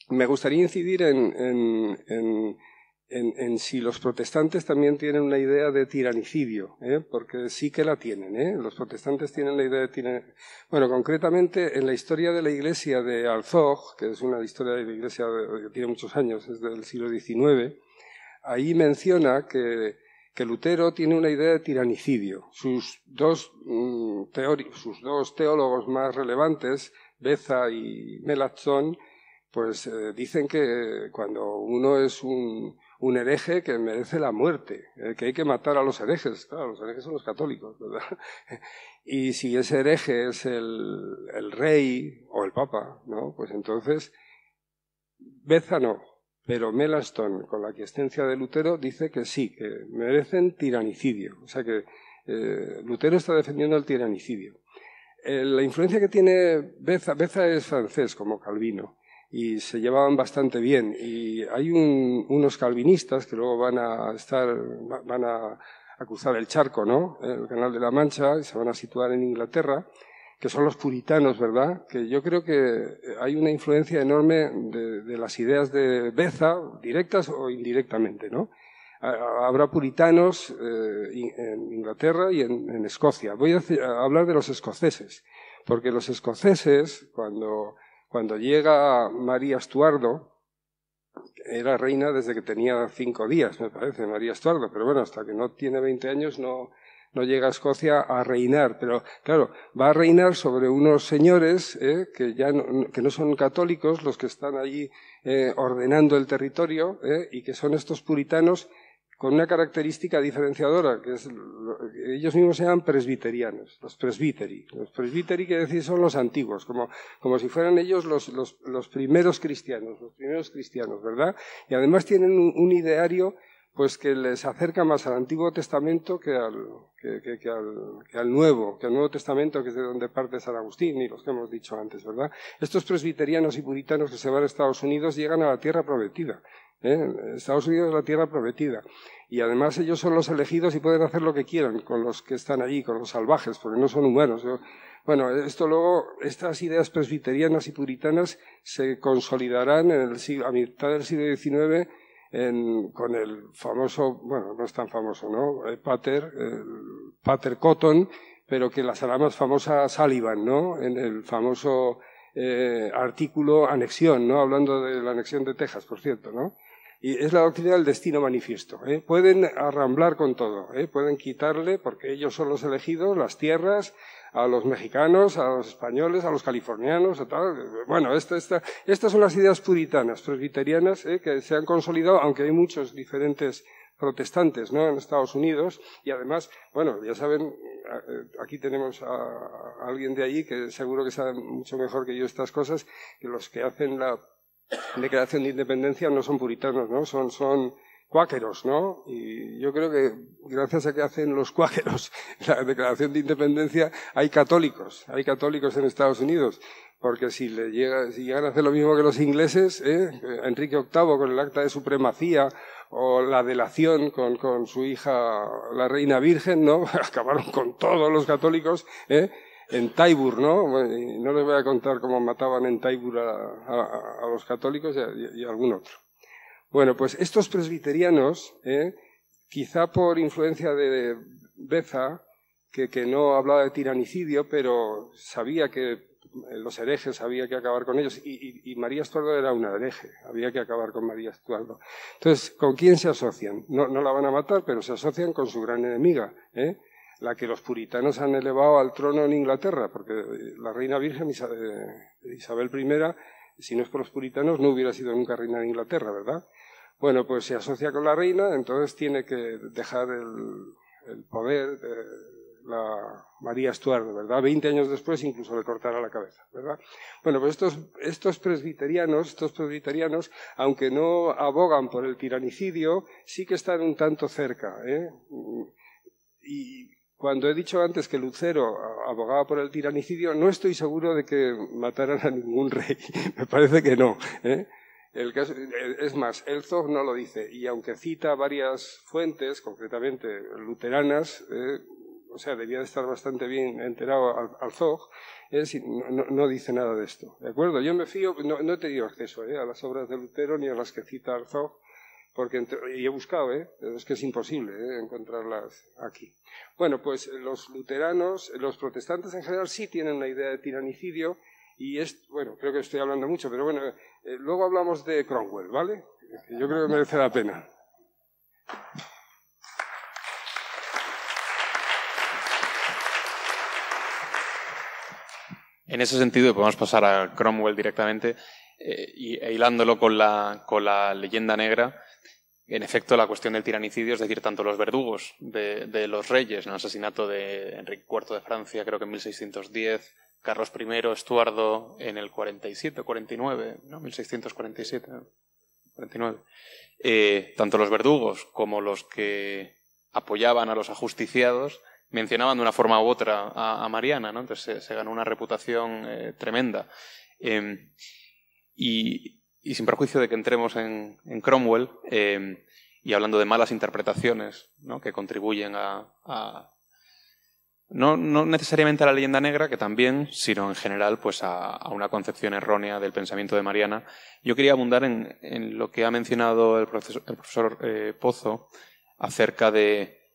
me gustaría incidir en en, si los protestantes también tienen una idea de tiranicidio, ¿eh? porque sí que la tienen, ¿eh? los protestantes tienen la idea de tiranicidio. Bueno, concretamente en la historia de la iglesia de Alzog, que es una historia de la iglesia que tiene muchos años, es del siglo XIX, ahí menciona que, Lutero tiene una idea de tiranicidio. Sus dos, mm, sus dos teólogos más relevantes, Beza y Melanchthon, pues eh, dicen que cuando uno es un, un hereje que merece la muerte, eh, que hay que matar a los herejes, claro, los herejes son los católicos, ¿verdad? [laughs] Y si ese hereje es el, rey o el papa, ¿no? Pues entonces, Beza no, pero Melaston, con la quiescencia de Lutero, dice que sí, que merecen tiranicidio, o sea que eh, Lutero está defendiendo el tiranicidio. Eh, la influencia que tiene Beza, Beza es francés, como Calvino, y se llevaban bastante bien. Y hay unos calvinistas que luego van a estar, van a, cruzar el charco, ¿no? El Canal de la Mancha, y se van a situar en Inglaterra, que son los puritanos, ¿verdad? Que yo creo que hay una influencia enorme de, las ideas de Beza, directas o indirectamente, ¿no? Habrá puritanos eh, en Inglaterra y en, Escocia. Voy a hablar de los escoceses, porque los escoceses, cuando cuando llega María Estuardo, era reina desde que tenía cinco días, me parece, María Estuardo, pero bueno, hasta que no tiene 20 años no, no llega a Escocia a reinar, pero claro, va a reinar sobre unos señores eh, que ya no, que no son católicos los que están allí eh, ordenando el territorio eh, y que son estos puritanos con una característica diferenciadora, que es, ellos mismos se presbiterianos, los presbiteri. Los presbiteri, quiere decir son los antiguos, como, si fueran ellos los, primeros cristianos, los primeros cristianos, ¿verdad? Y además tienen un, ideario pues que les acerca más al Antiguo Testamento que al, que al Nuevo, que al Nuevo Testamento, que es de donde parte San Agustín y los que hemos dicho antes, ¿verdad? Estos presbiterianos y puritanos que se van a Estados Unidos llegan a la tierra prometida, ¿eh? Estados Unidos es la tierra prometida. Y además ellos son los elegidos y pueden hacer lo que quieran con los que están allí, con los salvajes, porque no son humanos. Bueno, esto luego, estas ideas presbiterianas y puritanas se consolidarán a mitad del siglo XIX con el famoso, bueno, no es tan famoso, ¿no? Eh, Pater, Pater Cotton, pero que la hará más famosa Sullivan, ¿no? En el famoso eh, artículo anexión, ¿no? Hablando de la anexión de Texas, por cierto, ¿no? Y es la doctrina del destino manifiesto. ¿eh? Pueden arramblar con todo, ¿eh? pueden quitarle, porque ellos son los elegidos, las tierras, a los mexicanos, a los españoles, a los californianos, a tal. Bueno, estas son las ideas puritanas, presbiterianas, ¿eh? que se han consolidado, aunque hay muchos diferentes protestantes ¿no? en Estados Unidos y además, bueno, ya saben, aquí tenemos a, alguien de allí que seguro que sabe mucho mejor que yo estas cosas, que los que hacen la declaración de independencia no son puritanos, ¿no? Son, son cuáqueros, ¿no? Y yo creo que gracias a que hacen los cuáqueros [laughs] la declaración de independencia hay católicos, hay católicos en Estados Unidos. Porque si, le llega, si llegan a hacer lo mismo que los ingleses, ¿eh? eh Enrique VIII con el acta de supremacía o la delación con, con su hija, la reina virgen, ¿no? [laughs] Acabaron con todos los católicos, ¿eh? en Taibur, ¿no? No les voy a contar cómo mataban en Taibur a, los católicos y a, algún otro. Bueno, pues estos presbiterianos, ¿eh? quizá por influencia de Beza, que, no hablaba de tiranicidio, pero sabía que eh, los herejes había que acabar con ellos, y, María Estuardo era una hereje, había que acabar con María Estuardo. Entonces, ¿con quién se asocian? No, no la van a matar, pero se asocian con su gran enemiga, ¿eh? la que los puritanos han elevado al trono en Inglaterra, porque la reina virgen eh, Isabel I, si no es por los puritanos, no hubiera sido nunca reina de Inglaterra, ¿verdad? Bueno, pues se asocia con la reina, entonces tiene que dejar el, poder de la María Estuardo, ¿verdad? Veinte años después incluso le cortará la cabeza, ¿verdad? Bueno, pues estos, estos presbiterianos, estos presbiterianos, aunque no abogan por el tiranicidio, sí que están un tanto cerca, ¿eh? Y cuando he dicho antes que Lucero abogaba por el tiranicidio, no estoy seguro de que mataran a ningún rey. [laughs] Me parece que no. ¿eh? El es más, el Zog no lo dice, y aunque cita varias fuentes, concretamente luteranas, ¿eh? o sea, debía de estar bastante bien enterado al, Zog, no, dice nada de esto. ¿De acuerdo? Yo me fío, no, he tenido acceso ¿eh? a las obras de Lutero ni a las que cita Zog, porque y he buscado, ¿eh? es que es imposible ¿eh? encontrarlas aquí. Bueno, pues eh, los luteranos, eh, los protestantes en general sí tienen la idea de tiranicidio y es, bueno, creo que estoy hablando mucho, pero bueno, luego hablamos de Cromwell, ¿vale? Yo creo que merece la pena. En ese sentido, podemos pasar a Cromwell directamente, e hilándolo con la leyenda negra, en efecto, la cuestión del tiranicidio, es decir, tanto los verdugos de, los reyes, en el asesinato de Enrique IV de Francia, creo que en 1610, Carlos I, Estuardo, en el 47, 49, no, 1647, 49, eh, tanto los verdugos como los que apoyaban a los ajusticiados mencionaban de una forma u otra a, Mariana, ¿no? Entonces se, ganó una reputación eh, tremenda. Em, y y sin perjuicio de que entremos en, Cromwell eh, y hablando de malas interpretaciones que contribuyen a, no, necesariamente a la leyenda negra, que también, sino en general pues a, una concepción errónea del pensamiento de Mariana. Yo quería abundar en, lo que ha mencionado el profesor, eh, Pozo acerca de,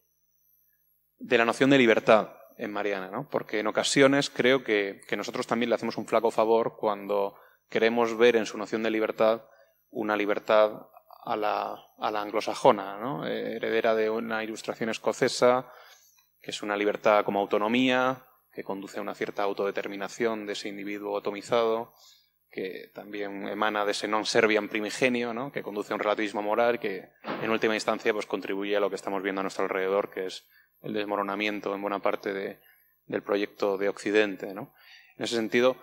de, la noción de libertad en Mariana, ¿no? porque en ocasiones creo que, que nosotros también le hacemos un flaco favor cuando queremos ver en su noción de libertad una libertad a la, anglosajona, heredera de una ilustración escocesa, que es una libertad como autonomía, que conduce a una cierta autodeterminación de ese individuo atomizado, que también emana de ese non-serbian primigenio, que conduce a un relativismo moral que, en última instancia, pues, contribuye a lo que estamos viendo a nuestro alrededor, que es el desmoronamiento en buena parte del proyecto de Occidente. En ese sentido,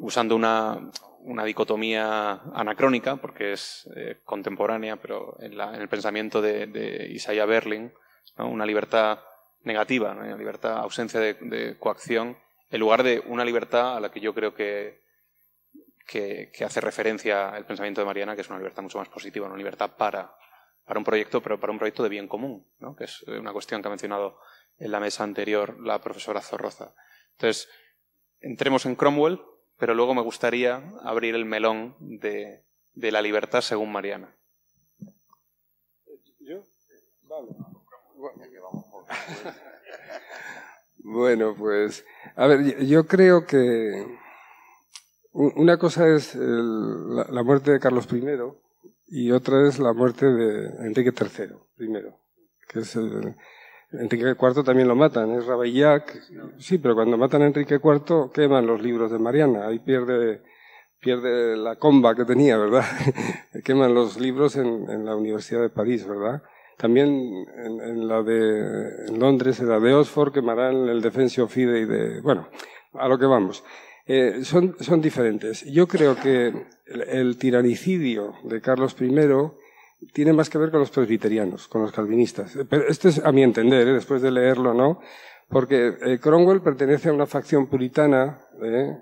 usando una, dicotomía anacrónica, porque es eh, contemporánea, pero en, el pensamiento de, Isaiah Berlin, una libertad negativa, una libertad, ausencia de, coacción, en lugar de una libertad a la que yo creo que, que, hace referencia el pensamiento de Mariana, que es una libertad mucho más positiva, una libertad para, un proyecto, pero para un proyecto de bien común, que es eh, una cuestión que ha mencionado en la mesa anterior la profesora Zorroza. Entonces, entremos en Cromwell, pero luego me gustaría abrir el melón de, la libertad según Mariana. ¿Yo? Vale. Bueno, pues, a ver, yo creo que una cosa es la, la, muerte de Carlos I y otra es la muerte de Enrique III, primero, que es el, Enrique IV también lo matan, es Ravaillac. Sí, pero cuando matan a Enrique IV queman los libros de Mariana, ahí pierde, pierde la comba que tenía, ¿verdad? [laughs] queman los libros en, la Universidad de París, ¿verdad? También en, la de en Londres, en la de Oxford, quemarán el Defensio Fidei de... Bueno, a lo que vamos. Eh, son, son diferentes. Yo creo que el tiranicidio de Carlos I tiene más que ver con los presbiterianos, con los calvinistas. Pero este es a mi entender, eh, después de leerlo, ¿no? Porque eh, Cromwell pertenece a una facción puritana, ¿eh?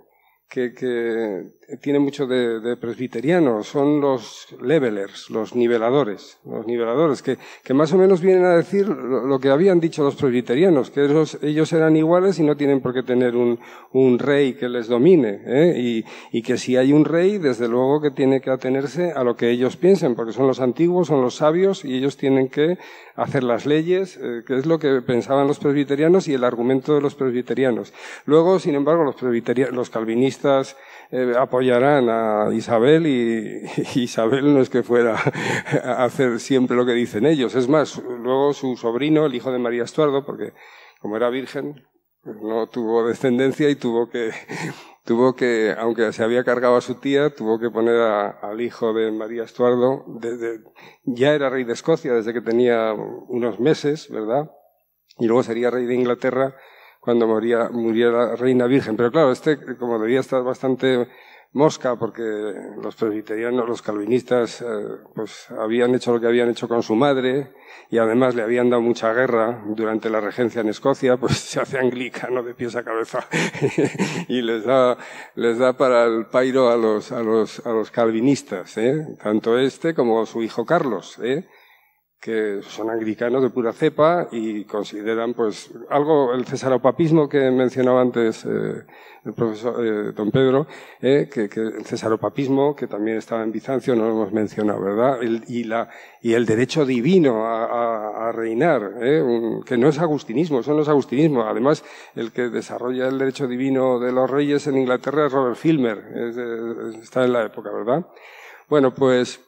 que, que tiene mucho de, de, presbiteriano, son los levelers, los niveladores, los niveladores, que, que más o menos vienen a decir lo, que habían dicho los presbiterianos, que ellos ellos eran iguales y no tienen por qué tener un, un rey que les domine, ¿eh? y, y que si hay un rey, desde luego que tiene que atenerse a lo que ellos piensen, porque son los antiguos, son los sabios, y ellos tienen que hacer las leyes, eh, que es lo que pensaban los presbiterianos y el argumento de los presbiterianos. Luego, sin embargo, los, los calvinistas, eh, apoyarán a Isabel [laughs] y, Isabel no es que fuera a hacer siempre lo que dicen ellos. Es más, luego su sobrino, el hijo de María Estuardo, porque como era virgen, pues no tuvo descendencia y tuvo que, [laughs] tuvo que, aunque se había cargado a su tía, tuvo que poner al hijo de María Estuardo, ya era rey de Escocia desde que tenía unos meses, ¿verdad? Y luego sería rey de Inglaterra cuando moría, murió la reina virgen. Pero claro, este, como debía estar bastante mosca, porque los presbiterianos, los calvinistas, eh, pues habían hecho lo que habían hecho con su madre y además le habían dado mucha guerra durante la regencia en Escocia, pues [laughs] se hace anglicano de pies a cabeza [laughs] y les da, les da para el pairo a los, a los, a los calvinistas, ¿eh? tanto este como su hijo Carlos. ¿eh? que son anglicanos de pura cepa y consideran pues algo el cesaropapismo que mencionaba antes eh, el profesor eh, don Pedro eh, que, el cesaropapismo que también estaba en Bizancio no lo hemos mencionado verdad y la y el derecho divino a, reinar que no es agustinismo eso no es agustinismo además el que desarrolla el derecho divino de los reyes en Inglaterra es Robert Filmer está en la época verdad bueno pues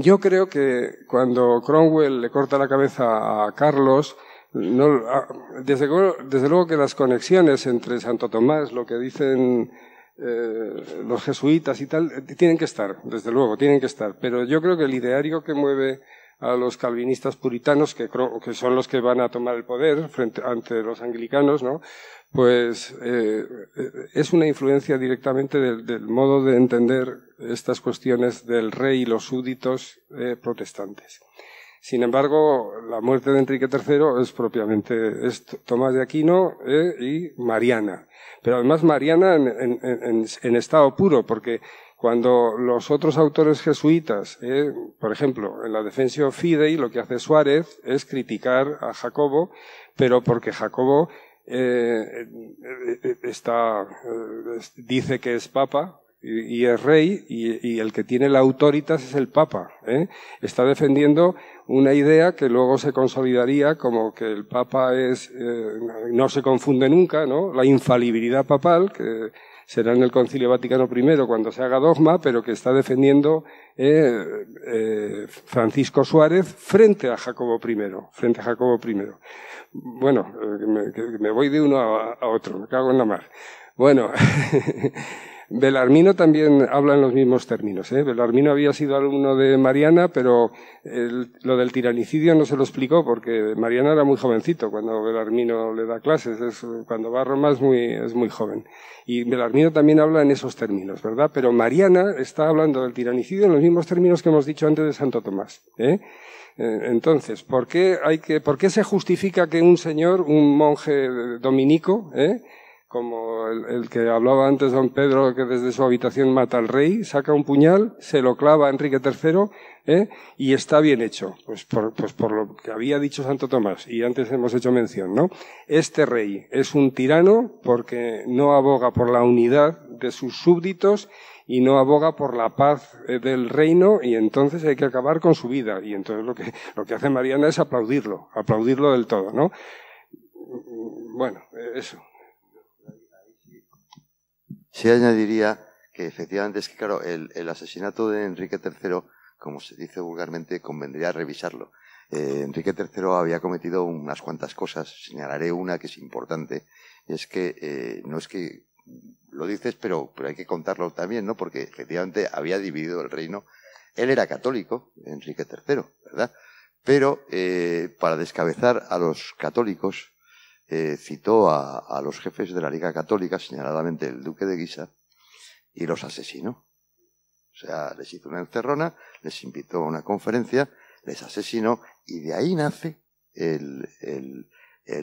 yo creo que cuando Cromwell le corta la cabeza a Carlos, desde, luego que las conexiones entre Santo Tomás, lo que dicen eh, los jesuitas y tal, eh, tienen que estar, desde luego, tienen que estar. Pero yo creo que el ideario que mueve a los calvinistas puritanos, que, son los que van a tomar el poder frente, ante los anglicanos, ¿no? pues eh, es una influencia directamente del, modo de entender estas cuestiones del rey y los súditos eh, protestantes. Sin embargo, la muerte de Enrique III es propiamente Tomás de Aquino eh, y Mariana. Pero además Mariana en estado puro, porque cuando los otros autores jesuitas, eh, por ejemplo, en la Defensio Fidei, lo que hace Suárez es criticar a Jacobo, pero porque Jacobo eh, eh, está, dice que es papa, y, es rey y, el que tiene la autoritas es el papa. Está defendiendo una idea que luego se consolidaría como que el papa es no se confunde nunca, ¿no? La infalibilidad papal que será en el Concilio Vaticano I cuando se haga dogma, pero que está defendiendo eh, eh, Francisco Suárez frente a Jacobo I, frente a Jacobo I. Bueno, eh, me, voy de uno a, a otro, me cago en la mar. Bueno, [laughs] Belarmino también habla en los mismos términos. ¿eh? Belarmino había sido alumno de Mariana, pero lo del tiranicidio no se lo explicó porque Mariana era muy jovencito cuando Belarmino le da clases. cuando va a Roma es muy, es muy joven. Y Belarmino también habla en esos términos, ¿verdad? Pero Mariana está hablando del tiranicidio en los mismos términos que hemos dicho antes de Santo Tomás. ¿eh? eh entonces, ¿por qué, hay que, ¿por qué se justifica que un señor, un monje dominico, ¿eh? como el, que hablaba antes don Pedro, que desde su habitación mata al rey, saca un puñal, se lo clava a Enrique III ¿eh? y está bien hecho, pues por, pues por lo que había dicho Santo Tomás y antes hemos hecho mención, ¿no? Este rey es un tirano porque no aboga por la unidad de sus súbditos y no aboga por la paz eh, del reino y entonces hay que acabar con su vida y entonces lo que, lo que hace Mariana es aplaudirlo, aplaudirlo del todo, ¿no? Bueno, eso. Se añadiría que efectivamente es que, claro, el, asesinato de Enrique III, como se dice vulgarmente, convendría revisarlo. Eh, Enrique III había cometido unas cuantas cosas, señalaré una que es importante, y es que eh, no es que lo dices, pero, pero hay que contarlo también, ¿no? Porque efectivamente había dividido el reino. Él era católico, Enrique III, ¿verdad? Pero eh, para descabezar a los católicos, eh, citó a, los jefes de la Liga Católica, señaladamente el duque de Guisa, y los asesinó. O sea, les hizo una encerrona, les invitó a una conferencia, les asesinó, y de ahí nace el,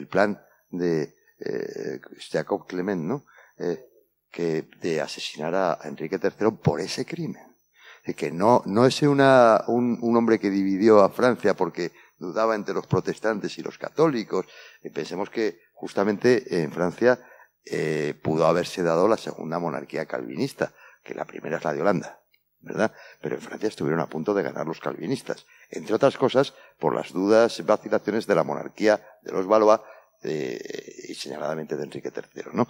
plan de eh, Jacob Clement, ¿no? Eh, que de asesinar a, Enrique III por ese crimen. Que no, no es una, un hombre que dividió a Francia porque dudaba entre los protestantes y los católicos. Y eh, pensemos que justamente en Francia eh, pudo haberse dado la segunda monarquía calvinista, que la primera es la de Holanda, ¿verdad? Pero en Francia estuvieron a punto de ganar los calvinistas, entre otras cosas por las dudas, y vacilaciones de la monarquía de los Valois eh, y señaladamente de Enrique III, ¿no?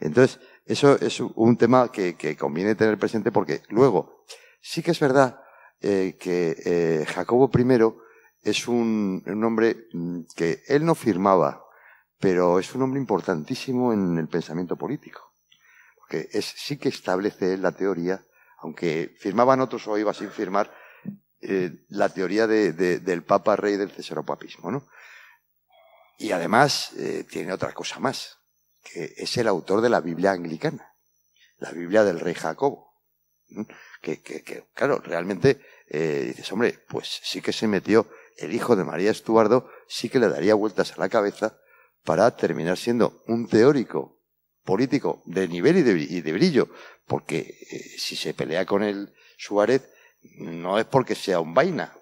Entonces, eso es un tema que, conviene tener presente porque luego, sí que es verdad que Jacobo I es un, hombre mm, que él no firmaba, pero es un hombre importantísimo en el pensamiento político, porque es, sí que establece la teoría, aunque firmaban otros o iba sin firmar, eh, la teoría de, del Papa Rey del Cesaropapismo, ¿no? Y además eh, tiene otra cosa más, que es el autor de la Biblia anglicana, la Biblia del Rey Jacobo, que, claro, realmente eh, dices, hombre, pues sí que se metió el hijo de María Estuardo sí que le daría vueltas a la cabeza para terminar siendo un teórico político de nivel y de, brillo, porque eh, si se pelea con el Suárez no es porque sea un vaina,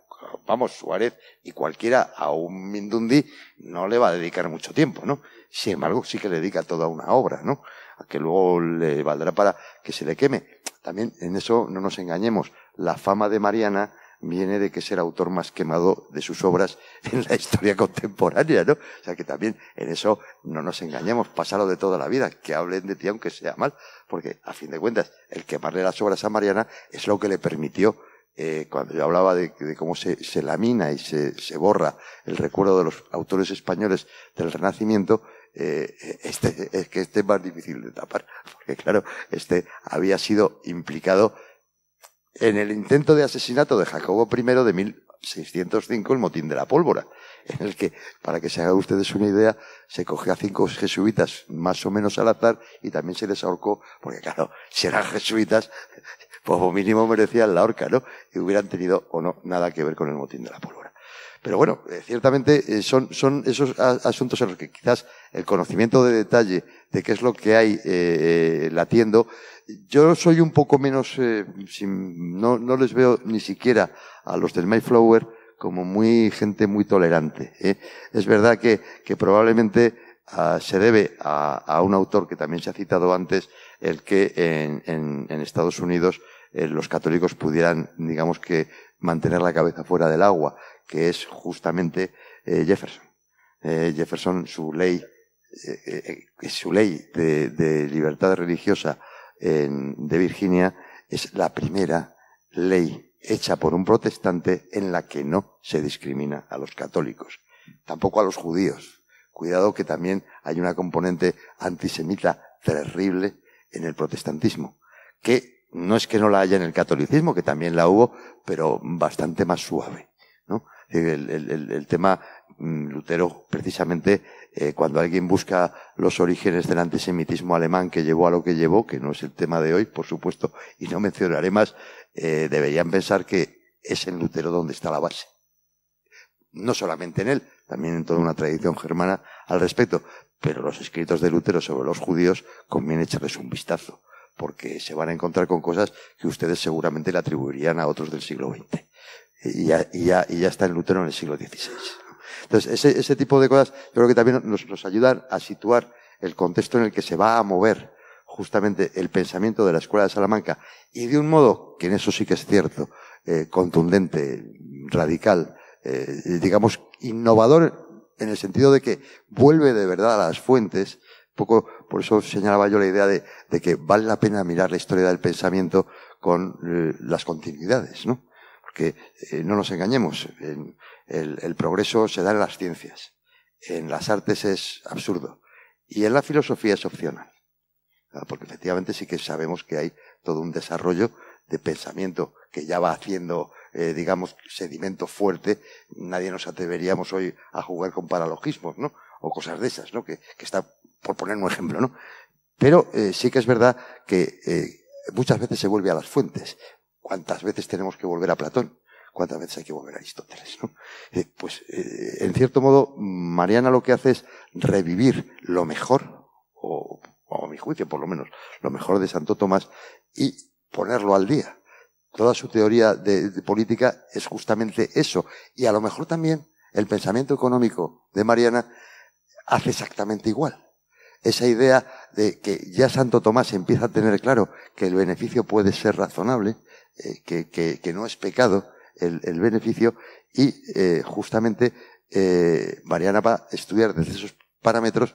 vamos, Suárez y cualquiera a un Mindundi no le va a dedicar mucho tiempo, ¿no? Sin embargo, sí que le dedica toda una obra, ¿no? A que luego le valdrá para que se le queme. También en eso no nos engañemos. La fama de Mariana viene de que es el autor más quemado de sus obras [laughs] en la historia contemporánea, ¿no? O sea que también en eso no nos engañemos, pasarlo de toda la vida, que hablen de ti aunque sea mal, porque a fin de cuentas, el quemarle las obras a Mariana es lo que le permitió eh, cuando yo hablaba de, de cómo se, se, lamina y se, se, borra el recuerdo de los autores españoles del Renacimiento, eh, este, es que este es más difícil de tapar, porque claro, este había sido implicado en el intento de asesinato de Jacobo I de 1605, el motín de la pólvora, en el que, para que se haga ustedes una idea, se cogió a cinco jesuitas más o menos al azar y también se les ahorcó, porque claro, si eran jesuitas, pues mínimo merecían la horca, ¿no? Y hubieran tenido o no nada que ver con el motín de la pólvora. Pero bueno, eh, ciertamente eh, son, esos asuntos en los que quizás el conocimiento de detalle de qué es lo que hay eh, latiendo, yo soy un poco menos, no, les veo ni siquiera a los del Mayflower como muy gente muy tolerante. Es verdad que, probablemente ah, se debe a, un autor que también se ha citado antes, el que en, Estados Unidos los católicos pudieran, digamos que, mantener la cabeza fuera del agua que es justamente eh, Jefferson. Eh, Jefferson, su ley, eh, su ley de, de libertad religiosa en, de Virginia es la primera ley hecha por un protestante en la que no se discrimina a los católicos, tampoco a los judíos. Cuidado que también hay una componente antisemita terrible en el protestantismo, que no es que no la haya en el catolicismo, que también la hubo, pero bastante más suave, ¿no? El, tema, mm, Lutero precisamente, eh, cuando alguien busca los orígenes del antisemitismo alemán que llevó a lo que llevó, que no es el tema de hoy, por supuesto, y no mencionaré más, eh, deberían pensar que es en Lutero donde está la base. No solamente en él, también en toda una tradición germana al respecto, pero los escritos de Lutero sobre los judíos conviene echarles un vistazo, porque se van a encontrar con cosas que ustedes seguramente le atribuirían a otros del siglo XX y ya, y ya, y ya está en Lutero en el siglo XVI. Entonces, ese, ese tipo de cosas creo que también nos, nos ayudan a situar el contexto en el que se va a mover justamente el pensamiento de la Escuela de Salamanca y de un modo, que en eso sí que es cierto, eh, contundente, radical, eh, digamos, innovador en el sentido de que vuelve de verdad a las fuentes, poco, por eso señalaba yo la idea de, de que vale la pena mirar la historia del pensamiento con eh, las continuidades, ¿no? porque eh, no nos engañemos, el, progreso se da en las ciencias, en las artes es absurdo y en la filosofía es opcional, porque efectivamente sí que sabemos que hay todo un desarrollo de pensamiento que ya va haciendo, eh, digamos, sedimento fuerte. Nadie nos atreveríamos hoy a jugar con paralogismos, ¿no? O cosas de esas, ¿no? Que, está, por poner un ejemplo, ¿no? Pero eh, sí que es verdad que muchas veces se vuelve a las fuentes. ¿Cuántas veces tenemos que volver a Platón? ¿Cuántas veces hay que volver a Aristóteles? Eh, pues, eh, en cierto modo, Mariana lo que hace es revivir lo mejor, o, a mi juicio por lo menos, lo mejor de Santo Tomás y ponerlo al día. Toda su teoría de política es justamente eso. Y a lo mejor también el pensamiento económico de Mariana hace exactamente igual esa idea de que ya Santo Tomás empieza a tener claro que el beneficio puede ser razonable, eh, que, no es pecado el, beneficio y eh, justamente eh, Mariana va a estudiar desde esos parámetros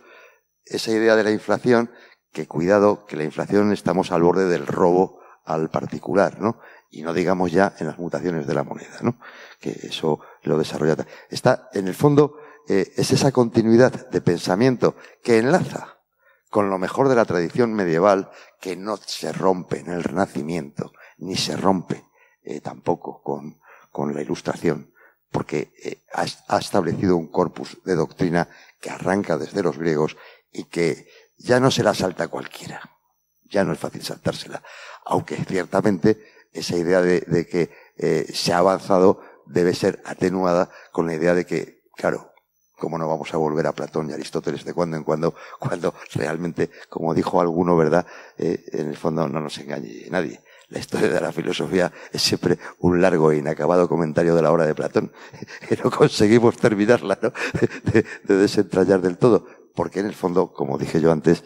esa idea de la inflación, que cuidado, que la inflación estamos al borde del robo al particular, ¿no? Y no digamos ya en las mutaciones de la moneda, ¿no? Que eso lo desarrolla. Está, en el fondo, es esa continuidad de pensamiento que enlaza con lo mejor de la tradición medieval que no se rompe en el Renacimiento, ni se rompe eh, tampoco con, con, la ilustración, porque eh, ha, establecido un corpus de doctrina que arranca desde los griegos y que ya no se la salta cualquiera, ya no es fácil saltársela, aunque ciertamente esa idea de, que eh, se ha avanzado debe ser atenuada con la idea de que, claro, como no vamos a volver a Platón y Aristóteles de cuando en cuando, cuando realmente, como dijo alguno, ¿verdad? en el fondo no nos engañe nadie la historia de la filosofía es siempre un largo e inacabado comentario de la obra de Platón. Que [laughs] no conseguimos terminarla, ¿no? [laughs] De, desentrallar desentrañar del todo. Porque en el fondo, como dije yo antes,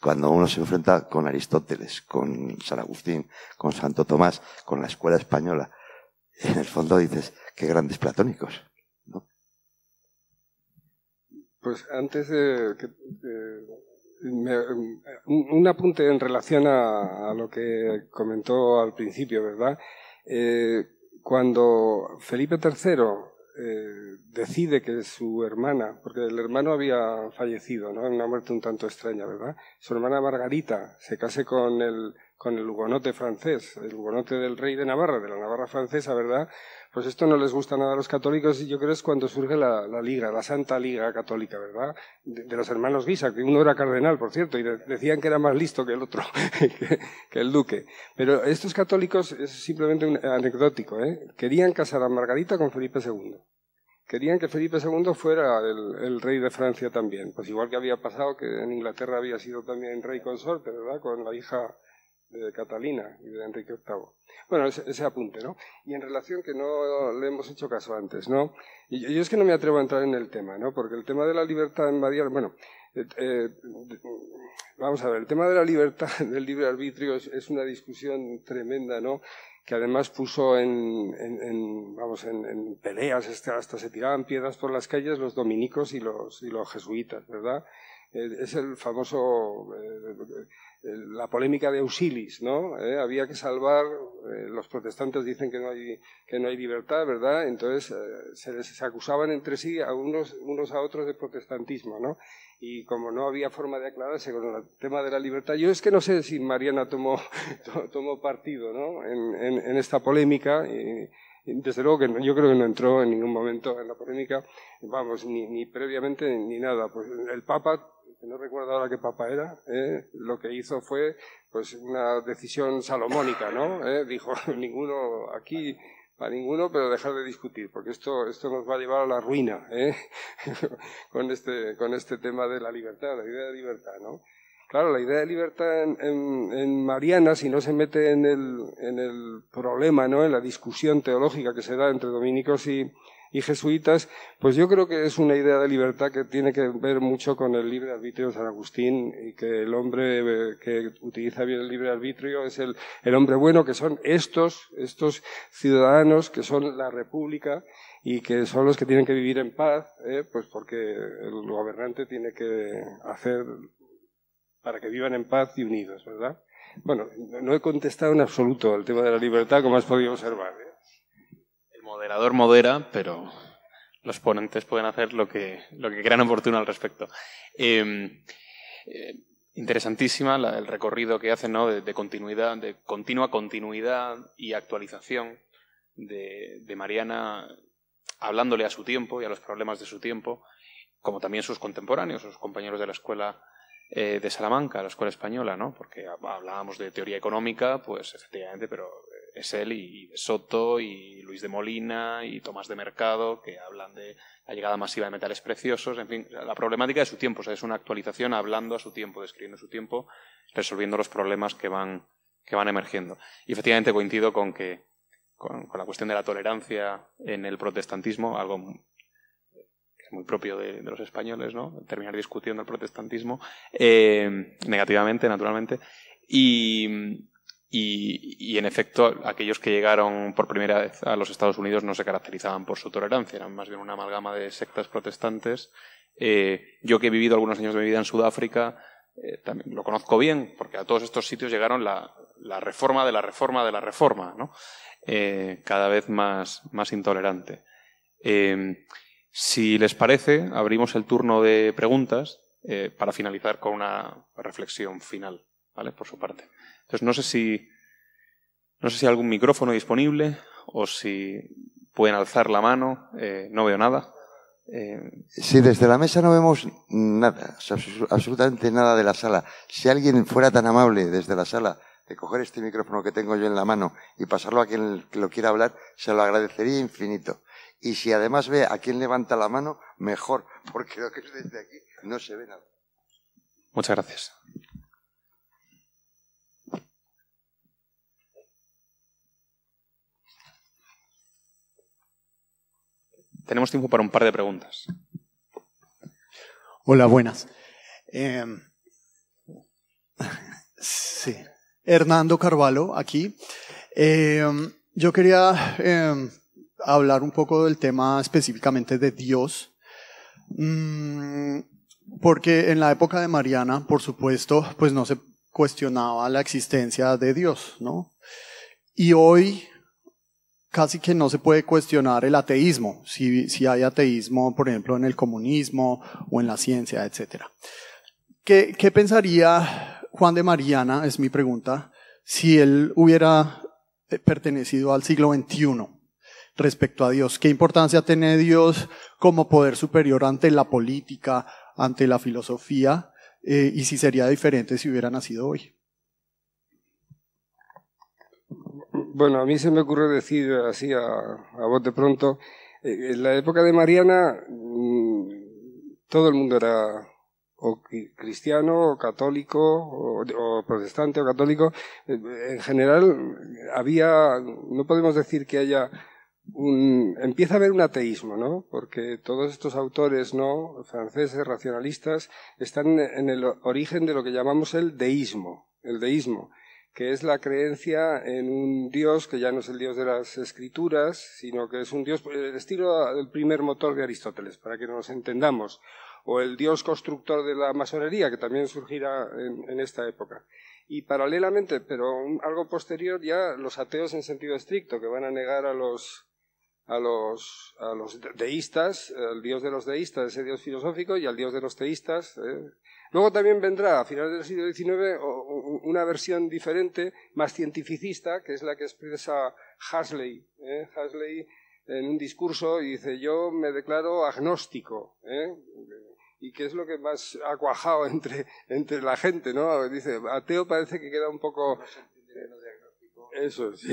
cuando uno se enfrenta con Aristóteles, con San Agustín, con Santo Tomás, con la escuela española, en el fondo dices, qué grandes platónicos. Pues antes de que eh, un, apunte en relación a, lo que comentó al principio, ¿verdad? Eh, cuando Felipe III eh, decide que su hermana, porque el hermano había fallecido, ¿no? Una muerte un tanto extraña, ¿verdad? Su hermana Margarita se case con el con el hugonote francés, el hugonote del rey de Navarra, de la Navarra francesa, ¿verdad? Pues esto no les gusta nada a los católicos y yo creo es cuando surge la, Liga, la Santa Liga Católica, ¿verdad? De, los hermanos Guisa, que uno era cardenal, por cierto, y decían que era más listo que el otro, [laughs] que, el duque. Pero estos católicos, es simplemente un anecdótico, ¿eh? Querían casar a Margarita con Felipe II querían que Felipe II fuera el, el, rey de Francia también, pues igual que había pasado que en Inglaterra había sido también rey consorte, ¿verdad? Con la hija eh, de Catalina y de Enrique VIII. Bueno, ese, apunte, ¿no? Y en relación que no le hemos hecho caso antes, ¿no? Y yo, es que no me atrevo a entrar en el tema, ¿no? Porque el tema de la libertad en María, bueno, eh, eh, vamos a ver, el tema de la libertad, [laughs] del libre arbitrio es, una discusión tremenda, ¿no? que además puso en, vamos, en, en, peleas, este, hasta se tiraban piedras por las calles los dominicos y los, y los jesuitas, ¿verdad? es el famoso la polémica de Ausilis, ¿no? Eh, había que salvar, eh, los protestantes dicen que no hay, que no hay libertad, ¿verdad? Entonces eh, se, acusaban entre sí a unos, unos a otros de protestantismo, ¿no? Y como no había forma de aclararse con el tema de la libertad, yo es que no sé si Mariana tomó, [laughs] tomó partido, ¿no? En, en, esta polémica. Y, desde luego que yo creo que no entró en ningún momento en la polémica, vamos, ni, ni previamente ni nada. Pues el Papa no recuerdo ahora qué papa era, eh, lo que hizo fue pues una decisión salomónica, ¿no? Eh, dijo, [laughs] ninguno aquí, a ninguno, pero dejar de discutir, porque esto, esto nos va a llevar a la ruina, ¿eh? [laughs] con, este, con este tema de la libertad, la idea de libertad, ¿no? Claro, la idea de libertad en, Mariana, si no se mete en el, en el problema, ¿no? en la discusión teológica que se da entre dominicos y, y jesuitas, pues yo creo que es una idea de libertad que tiene que ver mucho con el libre arbitrio de San Agustín y que el hombre eh, que utiliza bien el libre arbitrio es el, hombre bueno, que son estos, estos ciudadanos que son la república y que son los que tienen que vivir en paz, eh, pues porque el gobernante tiene que hacer para que vivan en paz y unidos, ¿verdad? Bueno, no he contestado en absoluto al tema de la libertad, como has podido observar. ¿eh? moderador modera, pero los ponentes pueden hacer lo que, lo que crean oportuno al respecto. Em, eh, interesantísima el recorrido que hacen ¿no? de, continuidad, de continua continuidad y actualización de, Mariana hablándole a su tiempo y a los problemas de su tiempo, como también sus contemporáneos, sus compañeros de la escuela eh, de Salamanca, la escuela española, ¿no? Porque hablábamos de teoría económica, pues efectivamente, pero es él y Soto y Luis de Molina y Tomás de Mercado que hablan de la llegada masiva de metales preciosos, en fin, la problemática de su tiempo, es una actualización hablando a su tiempo, describiendo su tiempo, resolviendo los problemas que van, que van emergiendo. Y efectivamente coincido con que con, la cuestión de la tolerancia en el protestantismo, algo muy propio de, los españoles, ¿no? Terminar discutiendo el protestantismo eh, negativamente, naturalmente. Y, y, en efecto, aquellos que llegaron por primera vez a los Estados Unidos no se caracterizaban por su tolerancia, eran más bien una amalgama de sectas protestantes. Eh, yo que he vivido algunos años de mi vida en Sudáfrica, eh, lo conozco bien, porque a todos estos sitios llegaron la, reforma de la reforma de la reforma, eh, cada vez más, más intolerante. si les parece, abrimos el turno de preguntas para finalizar con una reflexión final, Por su parte. Entonces no sé si no sé si hay algún micrófono disponible o si pueden alzar la mano. Eh, no veo nada. Eh, si desde la mesa no vemos nada, absolutamente nada de la sala. Si alguien fuera tan amable desde la sala de coger este micrófono que tengo yo en la mano y pasarlo a quien lo quiera hablar, se lo agradecería infinito. Y si además ve a quien levanta la mano, mejor, porque lo que desde aquí no se ve nada. Muchas gracias. Tenemos tiempo para un par de preguntas. Hola, buenas. Em, sí. Hernando Carvalho, aquí. Em, yo quería em, hablar un poco del tema específicamente de Dios. Mm, porque en la época de Mariana, por supuesto, pues no se cuestionaba la existencia de Dios, ¿no? Y hoy casi que no se puede cuestionar el ateísmo, si, si hay ateísmo, por ejemplo, en el comunismo o en la ciencia, etc. ¿Qué, ¿Qué pensaría Juan de Mariana, es mi pregunta, si él hubiera eh, pertenecido al siglo XXI respecto a Dios? ¿Qué importancia tiene Dios como poder superior ante la política, ante la filosofía? Eh, y si sería diferente si hubiera nacido hoy. Bueno, a mí se me ocurre decir así a, a de pronto, eh, en la época de Mariana mm, todo el mundo era o cristiano o católico o, protestante o católico. Eh, en general había, no podemos decir que haya un, empieza a haber un ateísmo, ¿no? Porque todos estos autores, ¿no? Franceses, racionalistas, están en el origen de lo que llamamos el deísmo, el deísmo que es la creencia en un Dios que ya no es el Dios de las Escrituras, sino que es un Dios, eh, el estilo del primer motor de Aristóteles, para que nos entendamos, o el Dios constructor de la masonería, que también surgirá en, esta época. Y paralelamente, pero algo posterior, ya los ateos en sentido estricto, que van a negar a los, a los, a los deístas, el Dios de los deístas, ese Dios filosófico, y al Dios de los teístas, eh, Luego también vendrá a finales del siglo XIX una versión diferente, más cientificista, que es la que expresa Huxley. ¿eh? en un discurso dice yo me declaro agnóstico. ¿eh? y qué es lo que más ha cuajado [laughs] entre, entre la gente, Dice, ateo parece que queda un poco... Eso, [laughs] sí.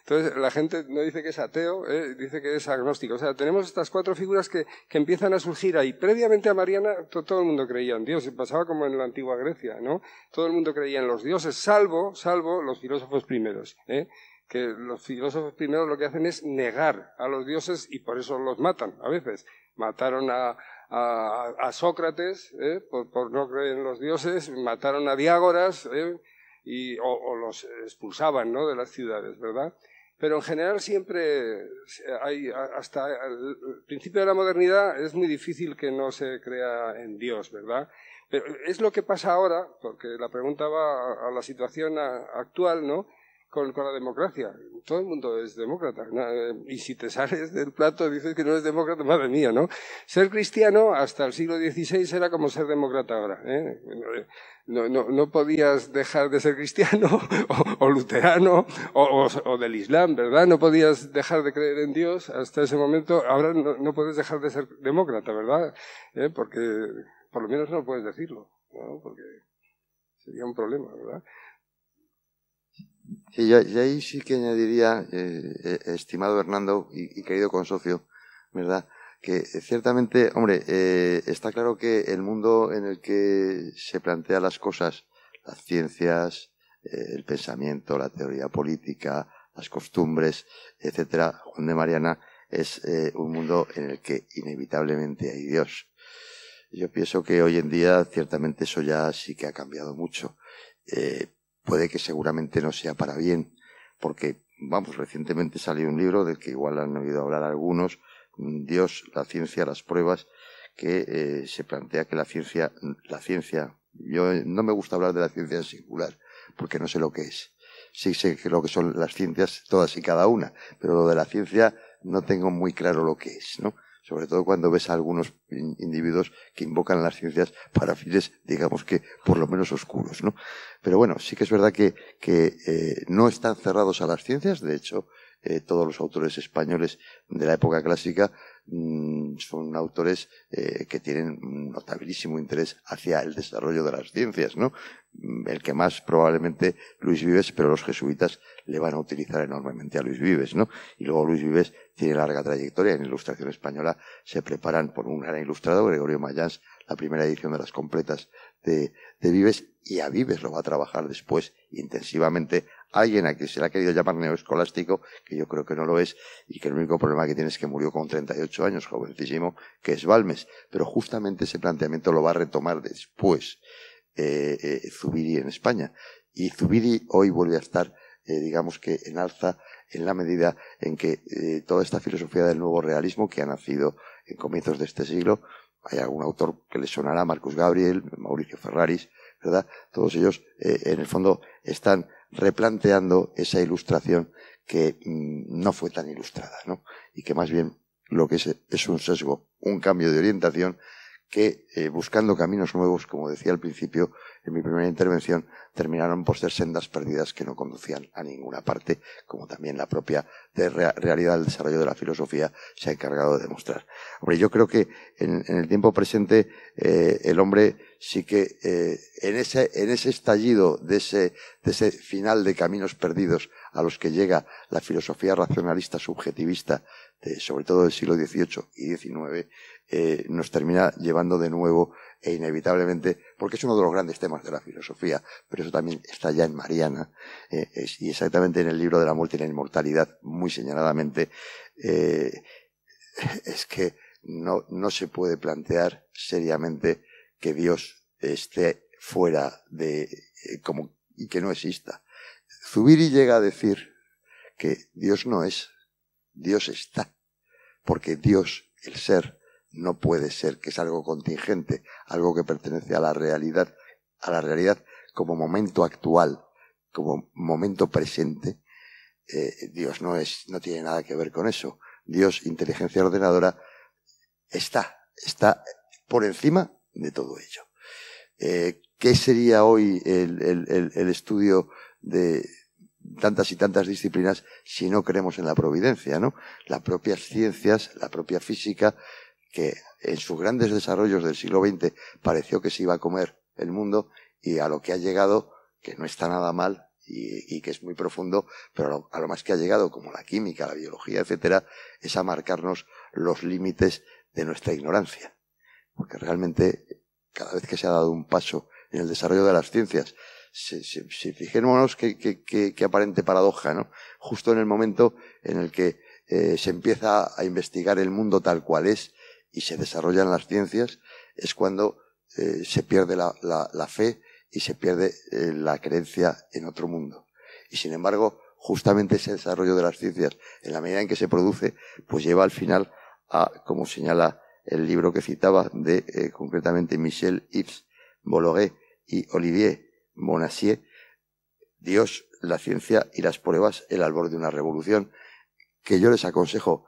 Entonces, la gente no dice que es ateo, eh, dice que es agnóstico. O sea, tenemos estas cuatro figuras que, empiezan a surgir ahí. Previamente a Mariana, todo el mundo creía en Dios, pasaba como en la antigua Grecia, ¿no? Todo el mundo creía en los dioses, salvo, salvo los filósofos primeros, ¿eh? que los filósofos primeros lo que hacen es negar a los dioses y por eso los matan a veces. Mataron a, Sócrates ¿eh? por, por, no creer en los dioses, mataron a Diágoras, y, o, los expulsaban ¿no? de las ciudades, ¿verdad? Pero en general siempre hay, hasta el principio de la modernidad es muy difícil que no se crea en Dios, ¿verdad? Pero es lo que pasa ahora, porque la pregunta va a, la situación actual, ¿no? con, la democracia. Todo el mundo es demócrata. Eh, y si te sales del plato y dices que no eres demócrata, madre mía, ¿no? Ser cristiano hasta el siglo XVI era como ser demócrata ahora. ¿eh? No, no, no, podías dejar de ser cristiano [laughs] o, luterano o, del Islam, ¿verdad? No podías dejar de creer en Dios hasta ese momento. Ahora no, no puedes dejar de ser demócrata, ¿verdad? ¿Eh? Porque por lo menos no puedes decirlo, ¿no? Porque sería un problema, ¿verdad? Y ahí sí que añadiría, eh, eh, estimado Hernando y, querido consocio, ¿verdad? Que eh, ciertamente, hombre, está claro que el mundo en el que se plantean las cosas, las ciencias, el pensamiento, la teoría política, las costumbres, etcétera, Juan de Mariana, es un mundo en el que inevitablemente hay Dios. Yo pienso que hoy en día, ciertamente, eso ya sí que ha cambiado mucho puede que seguramente no sea para bien, porque, vamos, recientemente salió un libro del que igual han oído hablar algunos, mm, Dios, la ciencia, las pruebas, que eh, se plantea que la ciencia, la ciencia, yo eh, no me gusta hablar de la ciencia en singular, porque no sé lo que es. Sí sé que lo que son las ciencias, todas y cada una, pero lo de la ciencia no tengo muy claro lo que es, ¿no? sobre todo cuando ves a algunos individuos que invocan las ciencias para fines, digamos que por lo menos oscuros, ¿no? Pero bueno, sí que es verdad que, que eh, no están cerrados a las ciencias, de hecho, eh, todos los autores españoles de la época clásica Mm, son autores eh, que tienen notabilísimo interés hacia el desarrollo de las ciencias, ¿no? Mm, el que más probablemente Luis Vives, pero los jesuitas le van a utilizar enormemente a Luis Vives, ¿no? Y luego Luis Vives tiene larga trayectoria en ilustración española, se preparan por un gran ilustrador Gregorio Mayans, la primera edición de las completas de Vives, y a Vives lo va a trabajar después intensivamente alguien a quien se le ha querido llamar neoescolástico, que yo creo que no lo es, y que el único problema que tiene es que murió con 38 años, jovencísimo, que es Balmes. Pero justamente ese planteamiento lo va a retomar después eh, eh, Zubiri en España. Y Zubiri hoy vuelve a estar, eh, digamos que en alza, en la medida en que toda esta filosofía del nuevo realismo que ha nacido en comienzos de este siglo, hay algún autor que le sonará, Marcus Gabriel, Mauricio Ferraris, todos ellos, eh, en el fondo, están replanteando esa ilustración que mm, no fue tan ilustrada, ¿no? Y que más bien lo que es, es un sesgo, un cambio de orientación que, eh, buscando caminos nuevos, como decía al principio en mi primera intervención, terminaron por ser sendas perdidas que no conducían a ninguna parte, como también la propia realidad del desarrollo de la filosofía se ha encargado de demostrar. Hombre, yo creo que en, el tiempo presente eh, el hombre sí que eh, en, ese, en ese estallido de ese final de caminos perdidos a los que llega la filosofía racionalista subjetivista sobre todo del siglo XVIII y XIX, eh, nos termina llevando de nuevo e inevitablemente, porque es uno de los grandes temas de la filosofía, pero eso también está ya en Mariana, eh, y exactamente en el libro de la muerte y la inmortalidad, muy señaladamente, eh, [laughs] es que no, no se puede plantear seriamente que Dios esté fuera de, como, y que no exista. Zubiri llega a decir que Dios no es Dios está, porque Dios, el ser, no puede ser, que es algo contingente, algo que pertenece a la realidad, a la realidad como momento actual, como momento presente. Eh, Dios no es, no tiene nada que ver con eso. Dios, inteligencia ordenadora, está, está por encima de todo ello. Eh, ¿Qué sería hoy el estudio de, tantas y tantas disciplinas si no creemos en la providencia, ¿no? Las propias ciencias, la propia física, que en sus grandes desarrollos del siglo XX pareció que se iba a comer el mundo y a lo que ha llegado, que no está nada mal y, que es muy profundo, pero a lo, a lo, más que ha llegado, como la química, la biología, etcétera, es a marcarnos los límites de nuestra ignorancia. Porque realmente, cada vez que se ha dado un paso en el desarrollo de las ciencias, si, si, fijémonos qué que, aparente paradoja, ¿no? Justo en el momento en el que eh, se empieza a investigar el mundo tal cual es y se desarrollan las ciencias, es cuando eh, se pierde la, la, la, fe y se pierde eh, la creencia en otro mundo. Y sin embargo, justamente ese desarrollo de las ciencias, en la medida en que se produce, pues lleva al final a, como señala el libro que citaba de eh, concretamente Michel Yves Bologué y Olivier Monassier, Dios, la ciencia y las pruebas, el albor de una revolución, que yo les aconsejo,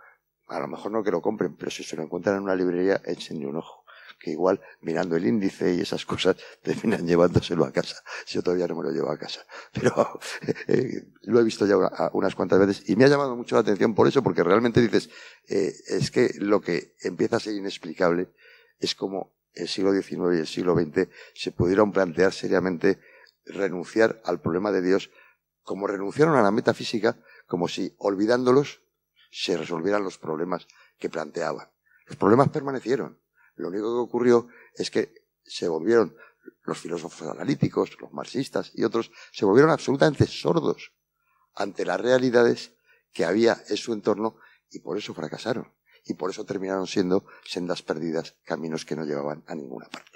a lo mejor no que lo compren, pero si se lo encuentran en una librería, échenle un ojo, que igual mirando el índice y esas cosas [laughs] terminan llevándoselo a casa. Yo todavía no me lo llevo a casa, pero [laughs] eh, lo he visto ya unas cuantas veces y me ha llamado mucho la atención por eso, porque realmente dices, eh, es que lo que empieza a ser inexplicable es como el siglo XIX y el siglo XX se pudieron plantear seriamente renunciar al problema de Dios, como renunciaron a la metafísica, como si olvidándolos se resolvieran los problemas que planteaban. Los problemas permanecieron. Lo único que ocurrió es que se volvieron los filósofos analíticos, los marxistas y otros, se volvieron absolutamente sordos ante las realidades que había en su entorno y por eso fracasaron. Y por eso terminaron siendo sendas perdidas, caminos que no llevaban a ninguna parte.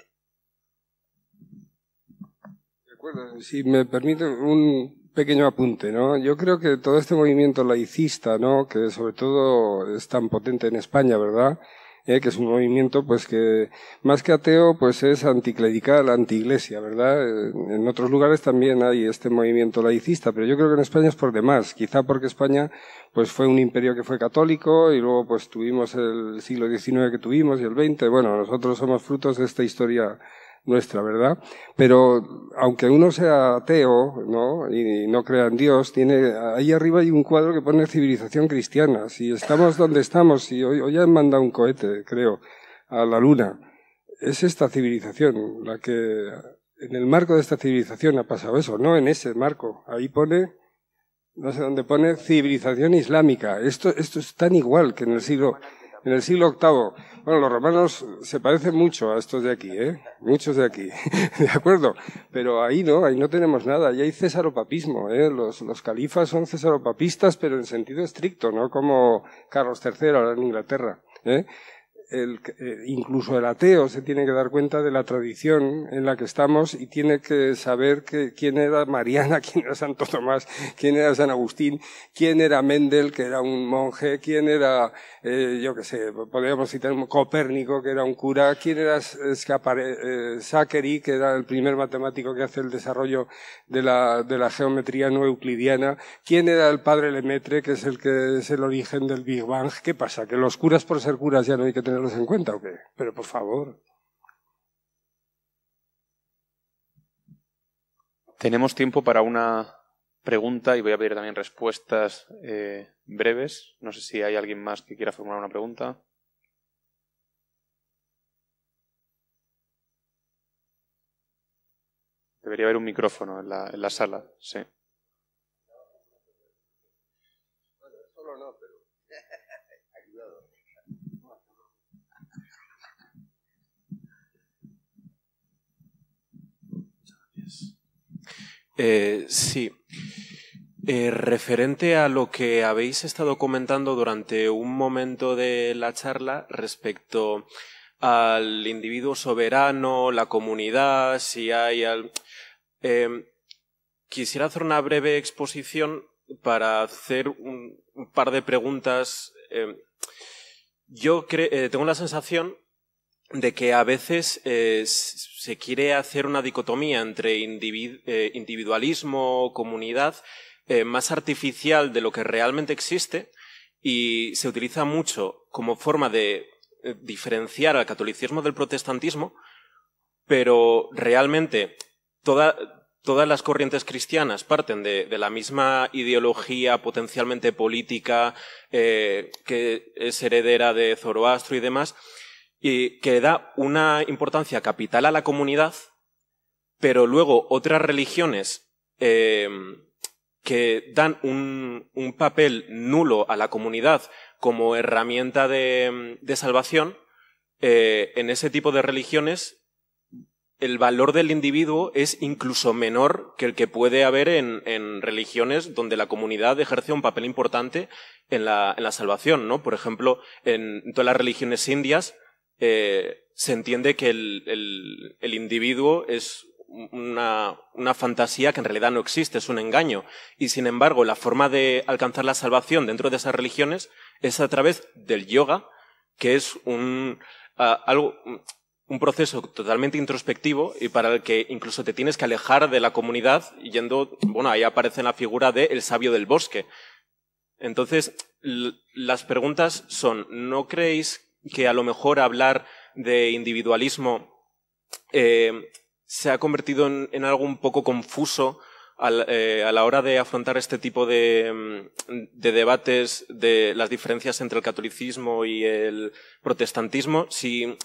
Si me permite un pequeño apunte, ¿no? Yo creo que todo este movimiento laicista, ¿no? Que sobre todo es tan potente en España, ¿verdad? Eh, que es un movimiento pues que más que ateo pues es anticlerical, antiiglesia, ¿verdad? Eh, en otros lugares también hay este movimiento laicista, pero yo creo que en España es por demás, quizá porque España pues fue un imperio que fue católico y luego pues tuvimos el siglo XIX que tuvimos y el XX, bueno, nosotros somos frutos de esta historia nuestra, ¿verdad? Pero aunque uno sea ateo, ¿no? Y no crea en Dios, tiene, ahí arriba hay un cuadro que pone civilización cristiana. Si estamos donde estamos, y hoy, hoy han mandado un cohete, creo, a la luna, es esta civilización la que, en el marco de esta civilización ha pasado eso, no en ese marco. Ahí pone, no sé dónde pone, civilización islámica. Esto, esto es tan igual que en el siglo en el siglo VIII. Bueno, los romanos se parecen mucho a estos de aquí, ¿eh? Muchos de aquí, [laughs] ¿de acuerdo? Pero ahí no, ahí no tenemos nada. Y hay cesaropapismo, ¿eh? Los, los califas son cesaropapistas, pero en sentido estricto, ¿no? Como Carlos III ahora en Inglaterra. ¿eh? Eh, incluso el ateo se tiene que dar cuenta de la tradición en la que estamos y tiene que saber quién era Mariana, [laughs] quién era Santo Tomás, quién era San Agustín, quién era Mendel, que era un monje, quién era, eh, yo qué sé, podríamos citar Copérnico, que era un cura, quién era Scapare, eh, que era el primer matemático que hace el desarrollo de la, de la geometría no euclidiana, quién era el padre Lemaitre, que es el que es el origen del Big Bang. ¿Qué pasa? Que los curas por ser curas ya no hay que tener en o qué? Pero por favor. Tenemos tiempo para una pregunta y voy a pedir también respuestas eh, breves. No sé si hay alguien más que quiera formular una pregunta. Debería haber un micrófono en la, en la sala, sí. Eh, sí. Eh, referente a lo que habéis estado comentando durante un momento de la charla respecto al individuo soberano, la comunidad, si hay al... Em, quisiera hacer una breve exposición para hacer un, par de preguntas. Em, yo eh, tengo la sensación de que a veces eh, se quiere hacer una dicotomía entre eh, individualismo o individualismo, comunidad, eh, más artificial de lo que realmente existe y se utiliza mucho como forma de diferenciar al catolicismo del protestantismo, pero realmente todas las corrientes cristianas parten de la misma ideología potencialmente política que es heredera de Zoroastro y demás, y que da una importancia capital a la comunidad, pero luego otras religiones em, que dan un, papel nulo a la comunidad como herramienta de, salvación, eh, en ese tipo de religiones el valor del individuo es incluso menor que el que puede haber en, religiones donde la comunidad ejerce un papel importante en la, en la salvación, ¿no? Por ejemplo, en todas las religiones indias eh, se entiende que el, el, individuo es una, una, fantasía que en realidad no existe, es un engaño. Y sin embargo, la forma de alcanzar la salvación dentro de esas religiones es a través del yoga, que es un, algo, un proceso totalmente introspectivo y para el que incluso te tienes que alejar de la comunidad yendo, bueno, ahí aparece la figura de el sabio del bosque. Entonces, las preguntas son, ¿no creéis que a lo mejor hablar de individualismo eh, se ha convertido en, algo un poco confuso eh, a la hora de afrontar este tipo mm, de, debates de las diferencias entre el catolicismo y el protestantismo. Si,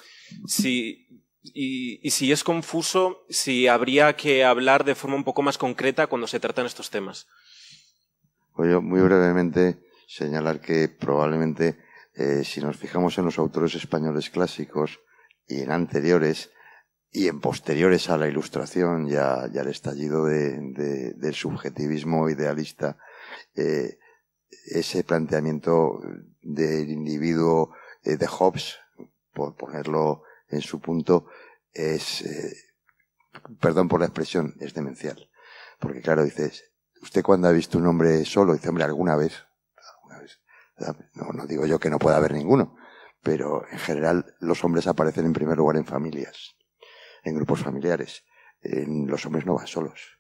y, si es confuso, si habría que hablar de forma un poco más concreta cuando se tratan estos temas. Voy a muy brevemente señalar que probablemente eh, si nos fijamos en los autores españoles clásicos y en anteriores y en posteriores a la Ilustración y, al estallido del subjetivismo idealista, eh, ese planteamiento del individuo eh, de Hobbes, por ponerlo en su punto, es, perdón por la expresión, es demencial. Porque claro, dices, ¿usted cuando ha visto un hombre solo? Dice, hombre, alguna vez, no, no digo yo que no pueda haber ninguno, pero en general los hombres aparecen en primer lugar en familias, en grupos familiares. los hombres no van solos.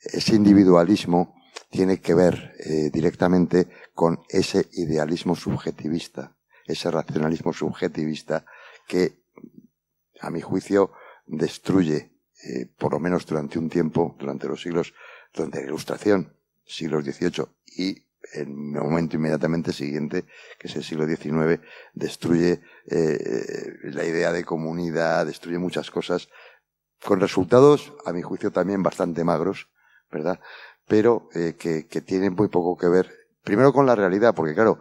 Ese individualismo tiene que ver eh, directamente con ese idealismo subjetivista, ese racionalismo subjetivista que, a mi juicio, destruye, eh, por lo menos durante un tiempo, durante los siglos, durante la Ilustración, siglos XVIII y en el momento inmediatamente siguiente, que es el siglo XIX, destruye eh, eh, la idea de comunidad, destruye muchas cosas, con resultados, a mi juicio, también bastante magros, ¿verdad? Pero eh, que, tienen muy poco que ver, primero con la realidad, porque claro,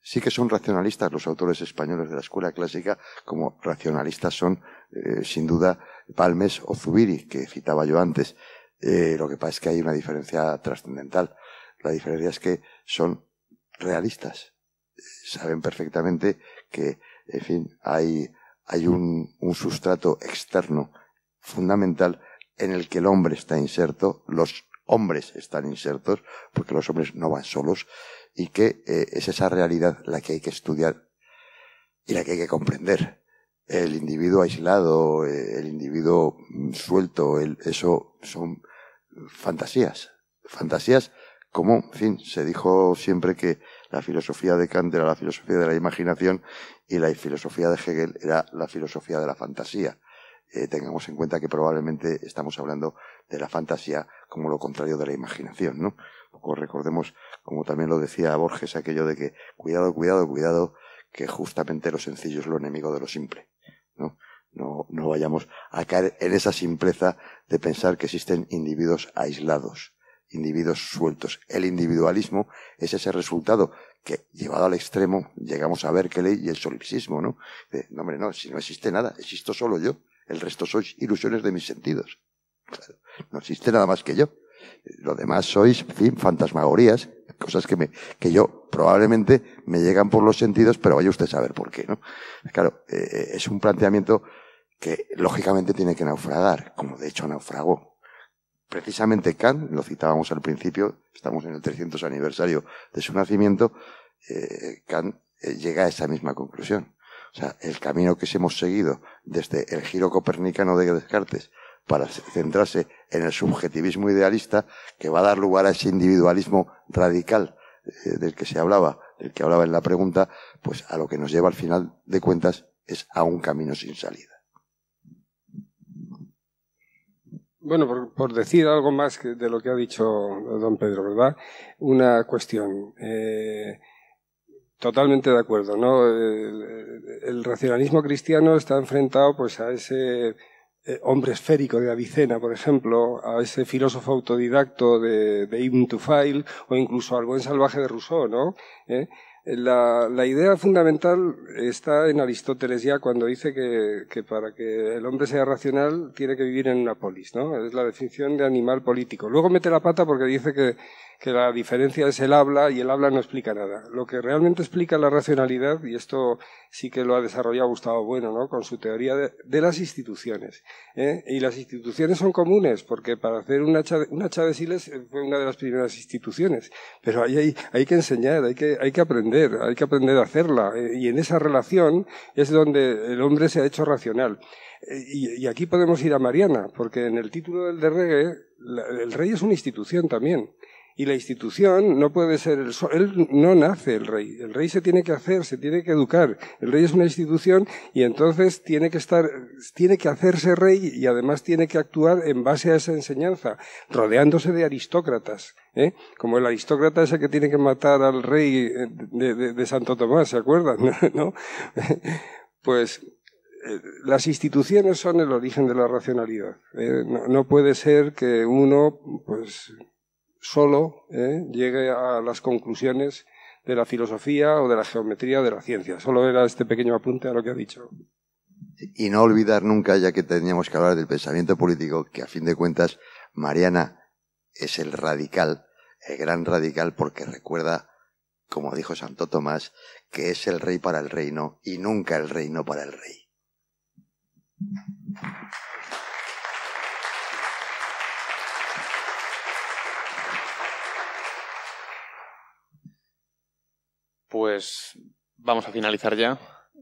sí que son racionalistas los autores españoles de la escuela clásica, como racionalistas son, sin duda, Palmes o Zubiri, que citaba yo antes. lo que pasa es que hay una diferencia trascendental. La diferencia es que son realistas. Saben perfectamente que, en fin, hay, hay un, sustrato externo fundamental en el que el hombre está inserto, los hombres están insertos, porque los hombres no van solos, y que eh, es esa realidad la que hay que estudiar y la que hay que comprender. El individuo aislado, eh, el individuo mm, suelto, el, eso son fantasías, fantasías como, en fin, se dijo siempre que la filosofía de Kant era la filosofía de la imaginación y la filosofía de Hegel era la filosofía de la fantasía. Eh, tengamos en cuenta que probablemente estamos hablando de la fantasía como lo contrario de la imaginación, ¿no? Pues recordemos, como también lo decía Borges, aquello de que cuidado, cuidado, cuidado, que justamente lo sencillo es lo enemigo de lo simple, ¿no? No, no vayamos a caer en esa simpleza de pensar que existen individuos aislados, individuos sueltos. El individualismo es ese resultado que, llevado al extremo, llegamos a ver que y el solipsismo, ¿no? De, hombre, no, si no existe nada, existo solo yo. El resto sois ilusiones de mis sentidos. Claro, no existe nada más que yo. Lo demás sois, en fin, fantasmagorías, cosas que, me, que yo probablemente me llegan por los sentidos, pero vaya usted a saber por qué, ¿no? Claro, eh, eh, es un planteamiento que lógicamente tiene que naufragar, como de hecho naufragó precisamente Kant, lo citábamos al principio, estamos en el 300 aniversario de su nacimiento, eh, Kant eh, llega a esa misma conclusión. O sea, el camino que hemos seguido desde el giro copernicano de Descartes para centrarse en el subjetivismo idealista que va a dar lugar a ese individualismo radical eh, del que se hablaba, del que hablaba en la pregunta, pues a lo que nos lleva al final de cuentas es a un camino sin salida. Bueno, por, decir algo más de lo que ha dicho don Pedro, ¿verdad? Una cuestión. Eh, totalmente de acuerdo, ¿no? El, racionalismo cristiano está enfrentado pues, a ese eh, hombre esférico de Avicena, por ejemplo, a ese filósofo autodidacto de, Ibn Tufail, o incluso al buen salvaje de Rousseau, ¿no? Eh, la, idea fundamental está en Aristóteles ya cuando dice que, que, para que el hombre sea racional tiene que vivir en una polis, ¿no? Es la definición de animal político. Luego mete la pata porque dice que que la diferencia es el habla y el habla no explica nada. Lo que realmente explica la racionalidad, y esto sí que lo ha desarrollado Gustavo Bueno, ¿no? con su teoría de, las instituciones. ¿eh? Y las instituciones son comunes, porque para hacer una hacha, de eh, fue una de las primeras instituciones. Pero ahí hay, que enseñar, hay que, hay que aprender, hay que aprender a hacerla. Eh, y en esa relación es donde el hombre se ha hecho racional. Y, aquí podemos ir a Mariana, porque en el título del de reggae, el rey es una institución también. Y la institución no puede ser el Él no nace el rey. El rey se tiene que hacer, se tiene que educar. El rey es una institución y entonces tiene que estar, tiene que hacerse rey y además tiene que actuar en base a esa enseñanza, rodeándose de aristócratas. ¿eh? Como el aristócrata ese que tiene que matar al rey eh, de, Santo Tomás, ¿se acuerdan? [laughs] ¿No? Pues eh, las instituciones son el origen de la racionalidad. ¿eh? no puede ser que uno, pues, solo ¿eh? llegue a las conclusiones de la filosofía o de la geometría o de la ciencia. Solo era este pequeño apunte a lo que ha dicho. Y no olvidar nunca, ya que teníamos que hablar del pensamiento político, que a fin de cuentas Mariana es el radical, el gran radical, porque recuerda, como dijo Santo Tomás, que es el rey para el reino y nunca el reino para el rey. Pues vamos a finalizar ya.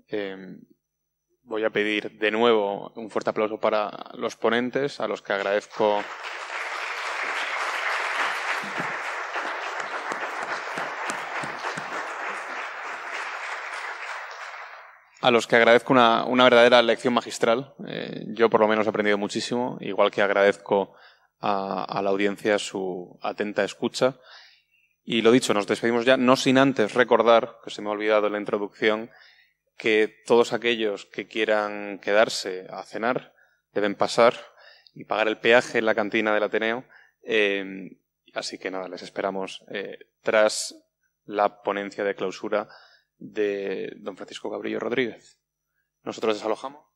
Em, voy a pedir de nuevo un fuerte aplauso para los ponentes, a los que agradezco. a los que agradezco una, verdadera lección magistral. Eh, yo por lo menos he aprendido muchísimo, igual que agradezco a la audiencia su atenta escucha y lo dicho, nos despedimos ya, no sin antes recordar, que se me ha olvidado en la introducción, que todos aquellos que quieran quedarse a cenar deben pasar y pagar el peaje en la cantina del Ateneo. Eh, así que nada, les esperamos eh, tras la ponencia de clausura de don Francisco Cabrillo Rodríguez. Nosotros desalojamos.